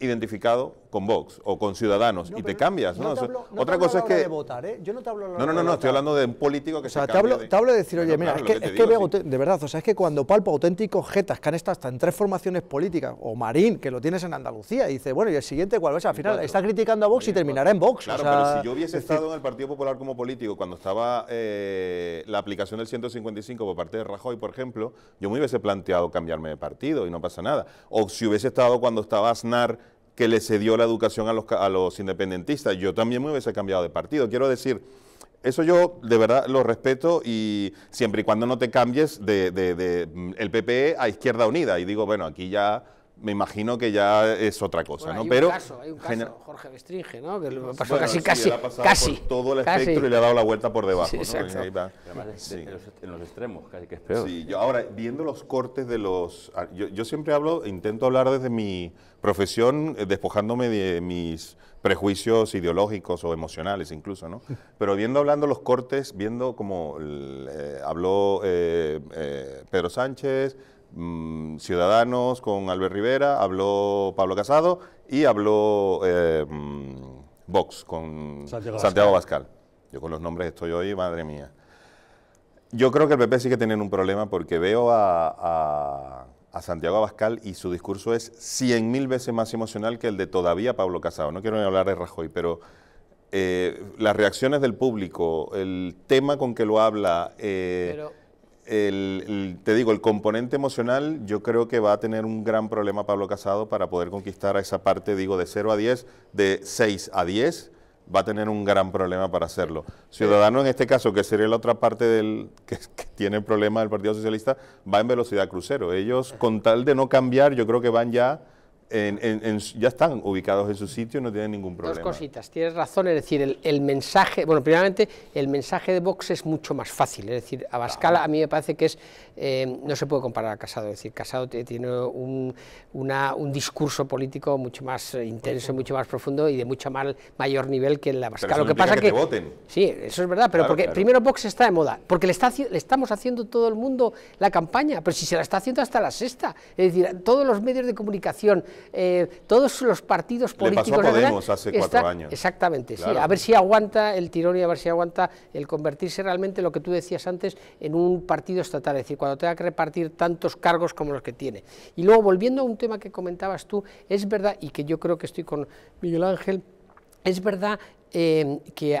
identificado con Vox o con Ciudadanos y te cambias, ¿no? otra cosa es que de ¿eh? Yo no te hablo No, no, no, estoy hablando de un político que o sea, te hablo, de... te hablo de decir, oye, mira, es que, es que veo de verdad, o sea, es que cuando palpo auténticos jetas que han estado hasta en tres formaciones políticas o Marín, que lo tienes en Andalucía y dice, bueno, y el siguiente cuál ves? al final está criticando a Vox y, terminará pues, en Vox, Claro, pero si yo hubiese estado en el Partido Popular como político cuando estaba eh, la aplicación del 155 por parte de Rajoy, por ejemplo, yo me hubiese planteado cambiarme de partido y no pasa nada. O si hubiese estado cuando estaba Aznar que le cedió la educación a los, a los independentistas. Yo también me hubiese cambiado de partido. Quiero decir, eso yo de verdad lo respeto y siempre y cuando no te cambies de, mm, el PPE a Izquierda Unida. Y digo, bueno, aquí ya me imagino que ya es otra cosa, ¿no? Hay Pero caso, hay un caso, Jorge Bestringe, ¿no? Que le pasó casi, ha todo el espectro y le ha dado la vuelta por debajo. Sí, en, los, extremos, casi que es peor. Sí, yo ahora viendo los cortes de los, ah, yo, siempre hablo, intento hablar desde mi profesión, eh, despojándome de mis prejuicios ideológicos o emocionales incluso, ¿no? Pero viendo hablando los cortes, viendo como eh, habló eh, Pedro Sánchez, Mm, Ciudadanos con Albert Rivera, habló Pablo Casado y habló eh, mm, Vox con Santiago, Abascal. Yo con los nombres estoy hoy, madre mía. Yo creo que el PP sí que tienen un problema porque veo a, Santiago Abascal y su discurso es 100.000 veces más emocional que el de todavía Pablo Casado. No quiero ni hablar de Rajoy, pero eh, las reacciones del público, el tema con que lo habla, eh, el, te digo, el componente emocional yo creo que va a tener un gran problema Pablo Casado para poder conquistar a esa parte, digo, de 0 a 10, de 6 a 10, va a tener un gran problema para hacerlo. Ciudadano, en este caso, que sería la otra parte del que, tiene el problema del Partido Socialista, va en velocidad crucero. Ellos, con tal de no cambiar, yo creo que van ya ya están ubicados en su sitio, no tienen ningún problema. Dos cositas, tienes razón, es decir, el, mensaje, bueno, primeramente, el mensaje de Vox es mucho más fácil, es decir, a a mí me parece que es eh, no se puede comparar a Casado. Es decir, Casado tiene un, un discurso político mucho más intenso, mucho más profundo y de mucho mayor nivel que el Abascal. Lo que pasa que, voten. sí, eso es verdad, pero porque primero Vox está de moda, porque le, está, le estamos haciendo todo el mundo la campaña, pero si se la está haciendo hasta la sexta, es decir, todos los medios de comunicación, eh, todos los partidos políticos. Le hace cuatro años. Exactamente, sí. A ver si aguanta el tirón y a ver si aguanta el convertirse realmente lo que tú decías antes en un partido estatal, decir, cuando tenga que repartir tantos cargos como los que tiene. Y luego, volviendo a un tema que comentabas tú, es verdad, y que yo creo que estoy con Miguel Ángel, es verdad eh, que,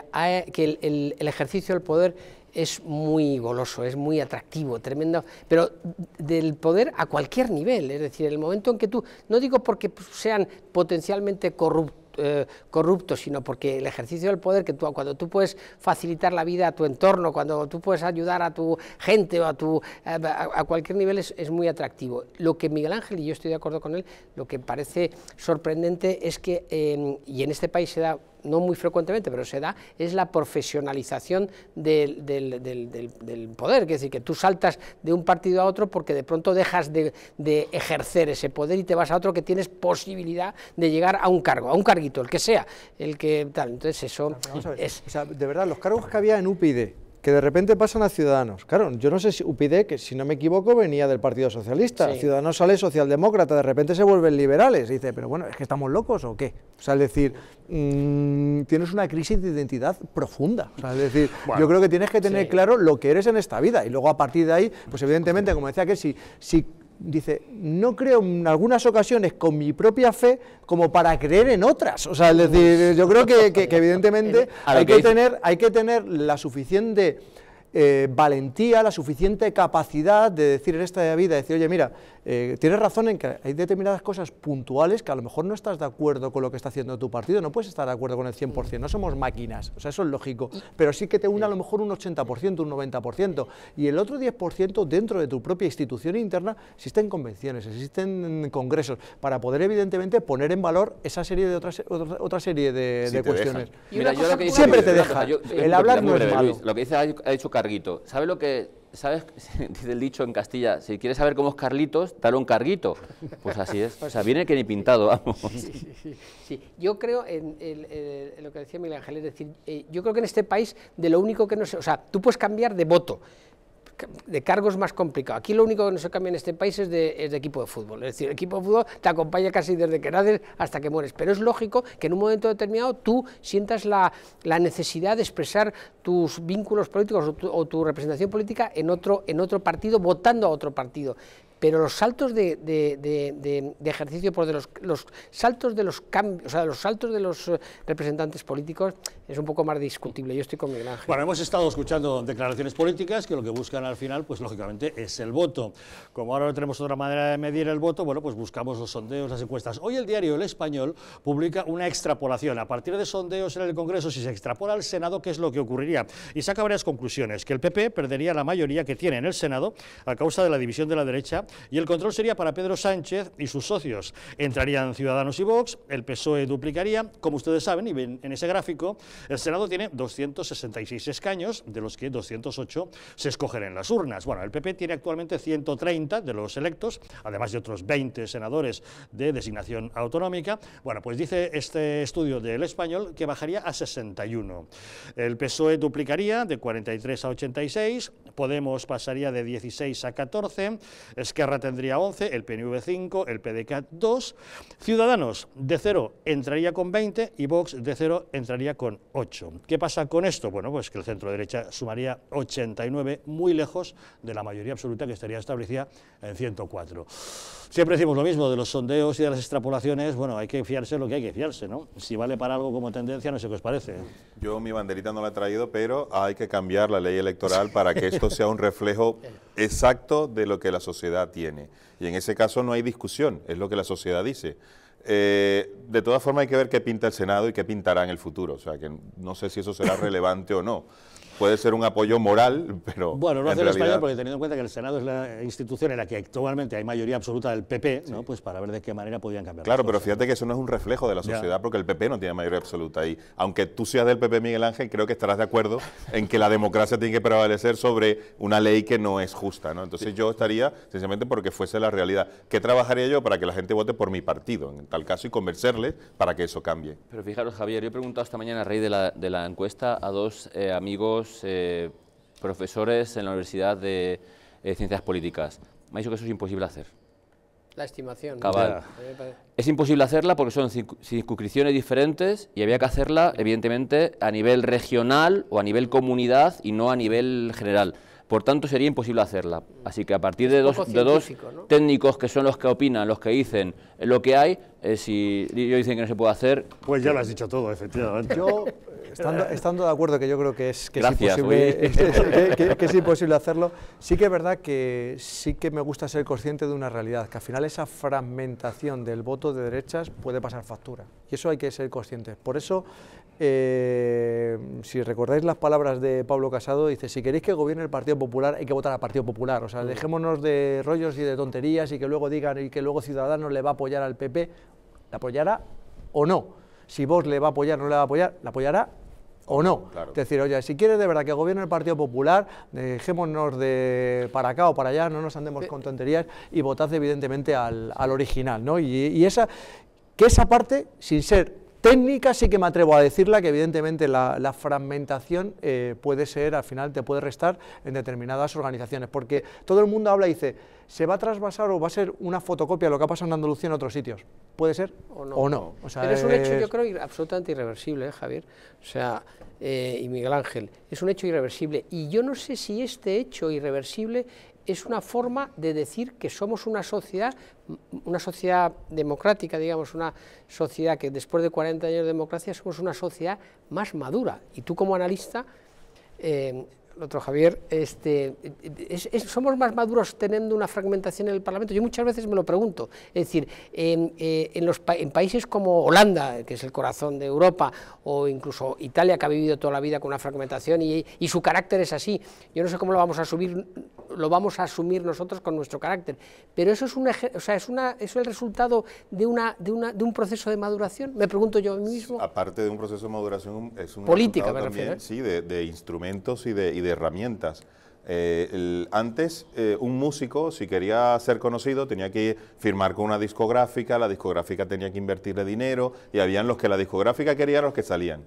que el, ejercicio del poder es muy goloso, es muy atractivo, tremendo, pero del poder a cualquier nivel, es decir, el momento en que tú, no digo porque sean potencialmente corruptos, eh, corruptos, corrupto, sino porque el ejercicio del poder, que tú, cuando tú puedes facilitar la vida a tu entorno, cuando tú puedes ayudar a tu gente o a, tu, eh, a, cualquier nivel, es, muy atractivo. Lo que Miguel Ángel, y yo estoy de acuerdo con él, lo que parece sorprendente es que, eh, y en este país se da no muy frecuentemente, pero se da, es la profesionalización del, del, del, poder, es decir, que tú saltas de un partido a otro porque de pronto dejas de, ejercer ese poder y te vas a otro que tienes posibilidad de llegar a un cargo, a un carguito, el que sea, el que tal, entonces eso... es... de verdad, los cargos que había en UPyD, que de repente pasan a Ciudadanos. Claro, yo no sé si UPide, que si no me equivoco venía del Partido Socialista, Ciudadanos sale socialdemócrata, de repente se vuelven liberales. dice, pero bueno, ¿es que estamos locos o qué? O sea, es decir, mm, tienes una crisis de identidad profunda. O sea, es decir, yo creo que tienes que tener claro lo que eres en esta vida. Y luego a partir de ahí, pues evidentemente, como decía que si dice, no creo en algunas ocasiones con mi propia fe como para creer en otras. O sea, decir, yo creo que, evidentemente hay que, tener, hay que tener la suficiente eh, valentía, la suficiente capacidad de decir en esta vida, decir, oye, mira, eh, tienes razón en que hay determinadas cosas puntuales que a lo mejor no estás de acuerdo con lo que está haciendo tu partido, no puedes estar de acuerdo con el 100%, mm. no somos máquinas, o sea, eso es lógico, mm. pero sí que te une a lo mejor un 80%, un 90%, y el otro 10% dentro de tu propia institución interna existen convenciones, existen congresos, para poder evidentemente poner en valor esa serie de otras, otra, serie de, cuestiones. siempre te deja, el hablar no es malo. lo que dice ha hecho Carguito, ¿sabe lo que ¿sabes? Dice el dicho en Castilla, si quieres saber cómo es Carlitos, dale un carguito. Pues así es. O sea, viene que ni pintado, vamos. Sí, Yo creo eh, en, lo que decía Miguel Ángel, es decir, eh, yo creo que en este país de lo único que no sé, o sea, tú puedes cambiar de voto, de cargos más complicado. Aquí lo único que no se cambia en este país es de, equipo de fútbol. Es decir, el equipo de fútbol te acompaña casi desde que naces hasta que mueres. Pero es lógico que en un momento determinado tú sientas la, la necesidad de expresar tus vínculos políticos o tu, representación política en otro, en otro partido, votando a otro partido pero los saltos de, ejercicio por los, los, saltos de los cambios, o sea, los saltos de los eh, representantes políticos es un poco más discutible. Yo estoy con mi Ángel. Bueno, hemos estado escuchando declaraciones políticas que lo que buscan al final, pues lógicamente, es el voto. Como ahora no tenemos otra manera de medir el voto, bueno, pues buscamos los sondeos, las encuestas. Hoy el diario El Español publica una extrapolación. A partir de sondeos en el Congreso, si se extrapola al Senado, ¿qué es lo que ocurriría? Y saca varias conclusiones. Que el PP perdería la mayoría que tiene en el Senado a causa de la división de la derecha y el control sería para Pedro Sánchez y sus socios. Entrarían Ciudadanos y Vox, el PSOE duplicaría, como ustedes saben, y ven en ese gráfico, el Senado tiene 266 escaños, de los que 208 se escogen en las urnas. Bueno, el PP tiene actualmente 130 de los electos, además de otros 20 senadores de designación autonómica. Bueno, pues dice este estudio del español que bajaría a 61. El PSOE duplicaría de 43 a 86, Podemos pasaría de 16 a 14, Esquerra tendría 11, el PNV 5, el PDCAT 2, Ciudadanos de 0 entraría con 20 y Vox de 0 entraría con 8. ¿Qué pasa con esto? Bueno, pues que el centro derecha sumaría 89, muy lejos de la mayoría absoluta que estaría establecida en 104. Siempre decimos lo mismo de los sondeos y de las extrapolaciones, bueno, hay que fiarse lo que hay que fiarse, ¿no? Si vale para algo como tendencia, no sé qué os parece. Yo mi banderita no la he traído, pero hay que cambiar la ley electoral para que esto sea un reflejo exacto de lo que la sociedad tiene. Y en ese caso no hay discusión, es lo que la sociedad dice. Eh, de todas formas hay que ver qué pinta el Senado y qué pintará en el futuro, o sea que no sé si eso será relevante o no puede ser un apoyo moral, pero. Bueno, no hace español, porque teniendo en cuenta que el Senado es la institución en la que actualmente hay mayoría absoluta del PP, ¿no? pues para ver de qué manera podían cambiar. Claro, pero fíjate que eso no es un reflejo de la sociedad, porque el PP no tiene mayoría absoluta. Y aunque tú seas del PP, Miguel Ángel, creo que estarás de acuerdo en que la democracia tiene que prevalecer sobre una ley que no es justa. ¿no? Entonces yo estaría, sencillamente, porque fuese la realidad. ¿Qué trabajaría yo para que la gente vote por mi partido, en tal caso, y convencerles para que eso cambie? Pero fijaros, Javier, yo he preguntado esta mañana a raíz de la, de la encuesta a dos eh, amigos eh, profesores en la Universidad de eh, Ciencias Políticas. Me ha dicho que eso es imposible hacer. La estimación. Es imposible hacerla porque son circunscripciones diferentes y había que hacerla, evidentemente, a nivel regional o a nivel comunidad y no a nivel general. Por tanto, sería imposible hacerla. Así que a partir de dos, técnicos que son los que opinan, los que dicen eh, lo que hay, si ellos dicen que no se puede hacer... Pues ya lo has dicho todo, efectivamente. Yo Estando, de acuerdo que yo creo que es, que, es imposible, hacerlo, sí que es verdad que sí que me gusta ser consciente de una realidad, que al final esa fragmentación del voto de derechas puede pasar factura. Y eso hay que ser consciente, Por eso, eh, si recordáis las palabras de Pablo Casado, dice, si queréis que gobierne el Partido Popular, hay que votar al Partido Popular. O sea, mm. dejémonos de rollos y de tonterías y que luego digan y que luego Ciudadanos le va a apoyar al PP. ¿le apoyará o no? si vos le va a apoyar o no le va a apoyar, la apoyará o no. Es decir, oye, si quieres de verdad que gobierne el Partido Popular, dejémonos de para acá o para allá, no nos andemos con tonterías y votad evidentemente al, original, ¿no? Y, esa, que esa parte, sin ser Técnica sí que me atrevo a decirla, que evidentemente la, fragmentación eh, puede ser, al final te puede restar en determinadas organizaciones, porque todo el mundo habla y dice, ¿se va a trasvasar o va a ser una fotocopia lo que ha pasado en Andalucía en otros sitios? ¿Puede ser o no? O no. es un hecho, yo creo, absolutamente irreversible, ¿eh, Javier, o sea, eh, y Miguel Ángel, es un hecho irreversible, y yo no sé si este hecho irreversible es una forma de decir que somos una sociedad, una sociedad democrática, digamos, una sociedad que después de 40 años de democracia somos una sociedad más madura. Y tú como analista eh, otro Javier, este, somos más maduros teniendo una fragmentación en el Parlamento. Yo muchas veces me lo pregunto. Es decir, eh, en, países como Holanda, que es el corazón de Europa, o incluso Italia, que ha vivido toda la vida con una fragmentación y, su carácter es así, yo no sé cómo lo vamos a subir, lo vamos a asumir nosotros con nuestro carácter. Pero eso es, o sea, es, una, el resultado de, una, un proceso de maduración, me pregunto yo mismo. Aparte de un proceso de maduración, es un... Política, ¿eh? Sí, de, instrumentos y de herramientas. Eh, antes, eh, un músico, si quería ser conocido, tenía que firmar con una discográfica, la discográfica tenía que invertirle dinero, y habían los que la discográfica quería, los que salían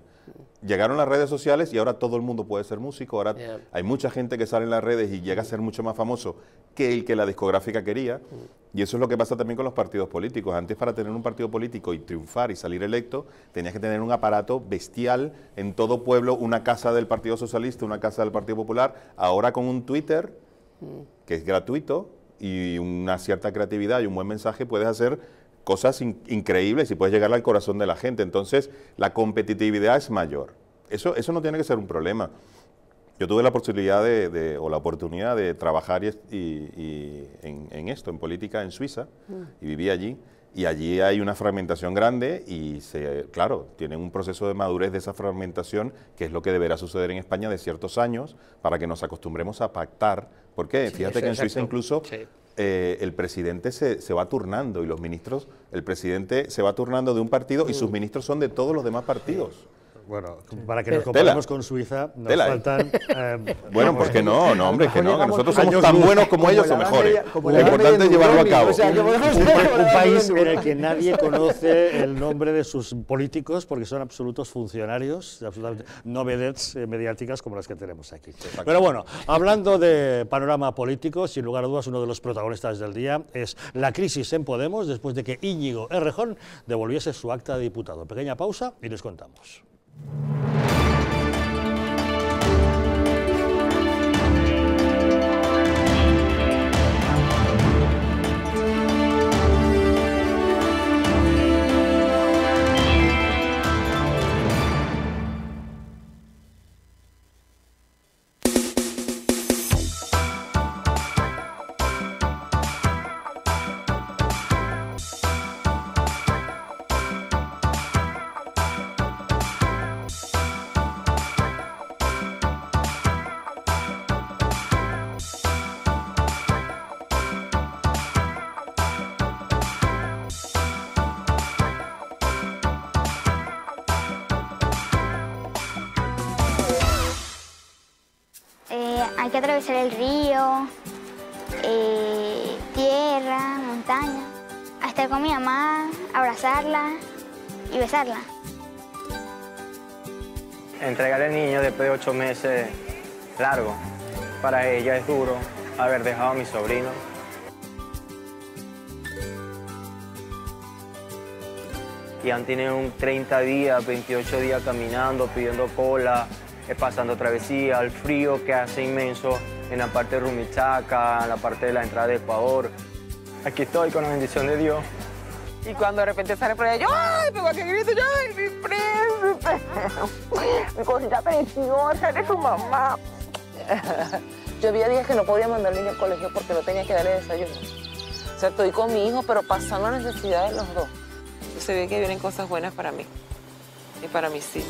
llegaron las redes sociales y ahora todo el mundo puede ser músico. Ahora hay mucha gente que sale en las redes y llega a ser mucho más famoso que el que la discográfica quería. Mm. Y eso es lo que pasa también con los partidos políticos. Antes para tener un partido político y triunfar y salir electo, tenías que tener un aparato bestial en todo pueblo, una casa del Partido Socialista, una casa del Partido Popular. Ahora con un Twitter, mm. que es gratuito, y una cierta creatividad y un buen mensaje, puedes hacer cosas increíbles y puedes llegar al corazón de la gente. Entonces, la competitividad es mayor. Eso, eso no tiene que ser un problema. Yo tuve la posibilidad de, o la oportunidad de trabajar y, en, esto, en política en Suiza, mm. y viví allí. Y allí hay una fragmentación grande y, se, claro, tienen un proceso de madurez de esa fragmentación, que es lo que deberá suceder en España de ciertos años, para que nos acostumbremos a pactar. Porque, Fíjate que en Suiza incluso eh, el presidente se, se, va turnando y los ministros, el presidente se va turnando de un partido y sus mm. ministros son de todos los demás partidos bueno, para que nos comparemos con Suiza, nos ¿eh? faltan... Eh, bueno, pues que no, no, hombre, que no, que nosotros somos tan buenos como ellos o mejores. Lo importante es llevarlo a cabo. Un país en el que nadie conoce el nombre de sus políticos porque son absolutos funcionarios, absolutamente no eh, mediáticas como las que tenemos aquí. Pero bueno, hablando de panorama político, sin lugar a dudas uno de los protagonistas del día es la crisis en Podemos después de que Íñigo Errejón devolviese su acta de diputado. Pequeña pausa y les contamos. あ ser el río, eh, tierra, montaña, a estar con mi mamá, abrazarla y besarla. Entregar al niño después de ocho meses largo, para ella es duro haber dejado a mi sobrino. Y han tenido un 30 días, 28 días caminando, pidiendo cola, pasando travesía, al frío que hace inmenso en la parte de Rumichaca, en la parte de la entrada de Ecuador. Aquí estoy con la bendición de Dios. Y cuando de repente sale por ahí, yo, ¡ay, tengo que grito! ¡Yo, ¡Ay, mi primo! Mi cosita preciosa, eres su mamá. Yo había días que no podía mandarle al al colegio porque no tenía que darle desayuno. O sea, estoy con mi hijo, pero pasando las necesidades los dos. se ve que vienen cosas buenas para mí y para mis hijos.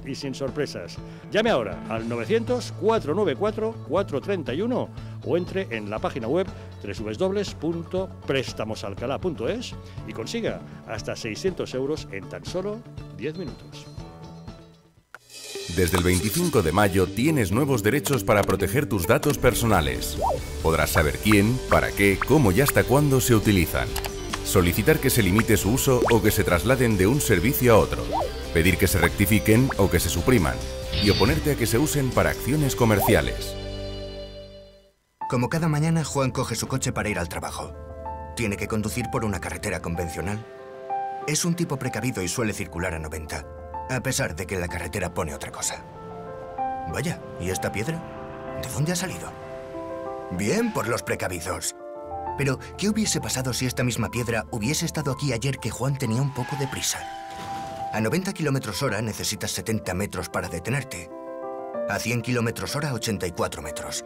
y sin sorpresas. Llame ahora al 900-494-431 o entre en la página web www.préstamosalcalá.es y consiga hasta 600 euros en tan solo 10 minutos. Desde el 25 de mayo tienes nuevos derechos para proteger tus datos personales. Podrás saber quién, para qué, cómo y hasta cuándo se utilizan. Solicitar que se limite su uso o que se trasladen de un servicio a otro pedir que se rectifiquen o que se supriman y oponerte a que se usen para acciones comerciales. Como cada mañana, Juan coge su coche para ir al trabajo. Tiene que conducir por una carretera convencional. Es un tipo precavido y suele circular a 90, a pesar de que la carretera pone otra cosa. Vaya, ¿y esta piedra? ¿De dónde ha salido? Bien por los precavidos. Pero, ¿qué hubiese pasado si esta misma piedra hubiese estado aquí ayer que Juan tenía un poco de prisa? A 90 km hora necesitas 70 metros para detenerte. A 100 km hora, 84 metros.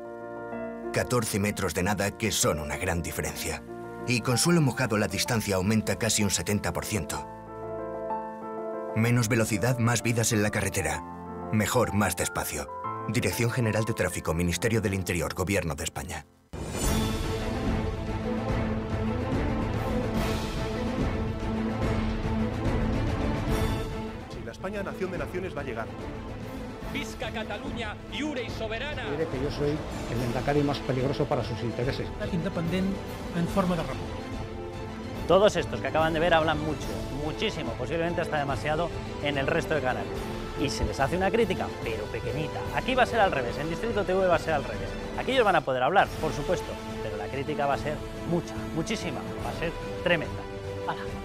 14 metros de nada que son una gran diferencia. Y con suelo mojado la distancia aumenta casi un 70%. Menos velocidad, más vidas en la carretera. Mejor, más despacio. Dirección General de Tráfico, Ministerio del Interior, Gobierno de España. Nación de Naciones va a llegar. Visca, Cataluña, yure y soberana. Mire que yo soy el vendacario más peligroso para sus intereses. Independiente en forma de rojo. Todos estos que acaban de ver hablan mucho, muchísimo, posiblemente hasta demasiado en el resto de canal. Y se les hace una crítica, pero pequeñita. Aquí va a ser al revés, en Distrito TV va a ser al revés. Aquí ellos van a poder hablar, por supuesto, pero la crítica va a ser mucha, muchísima, va a ser tremenda. ¡Hala!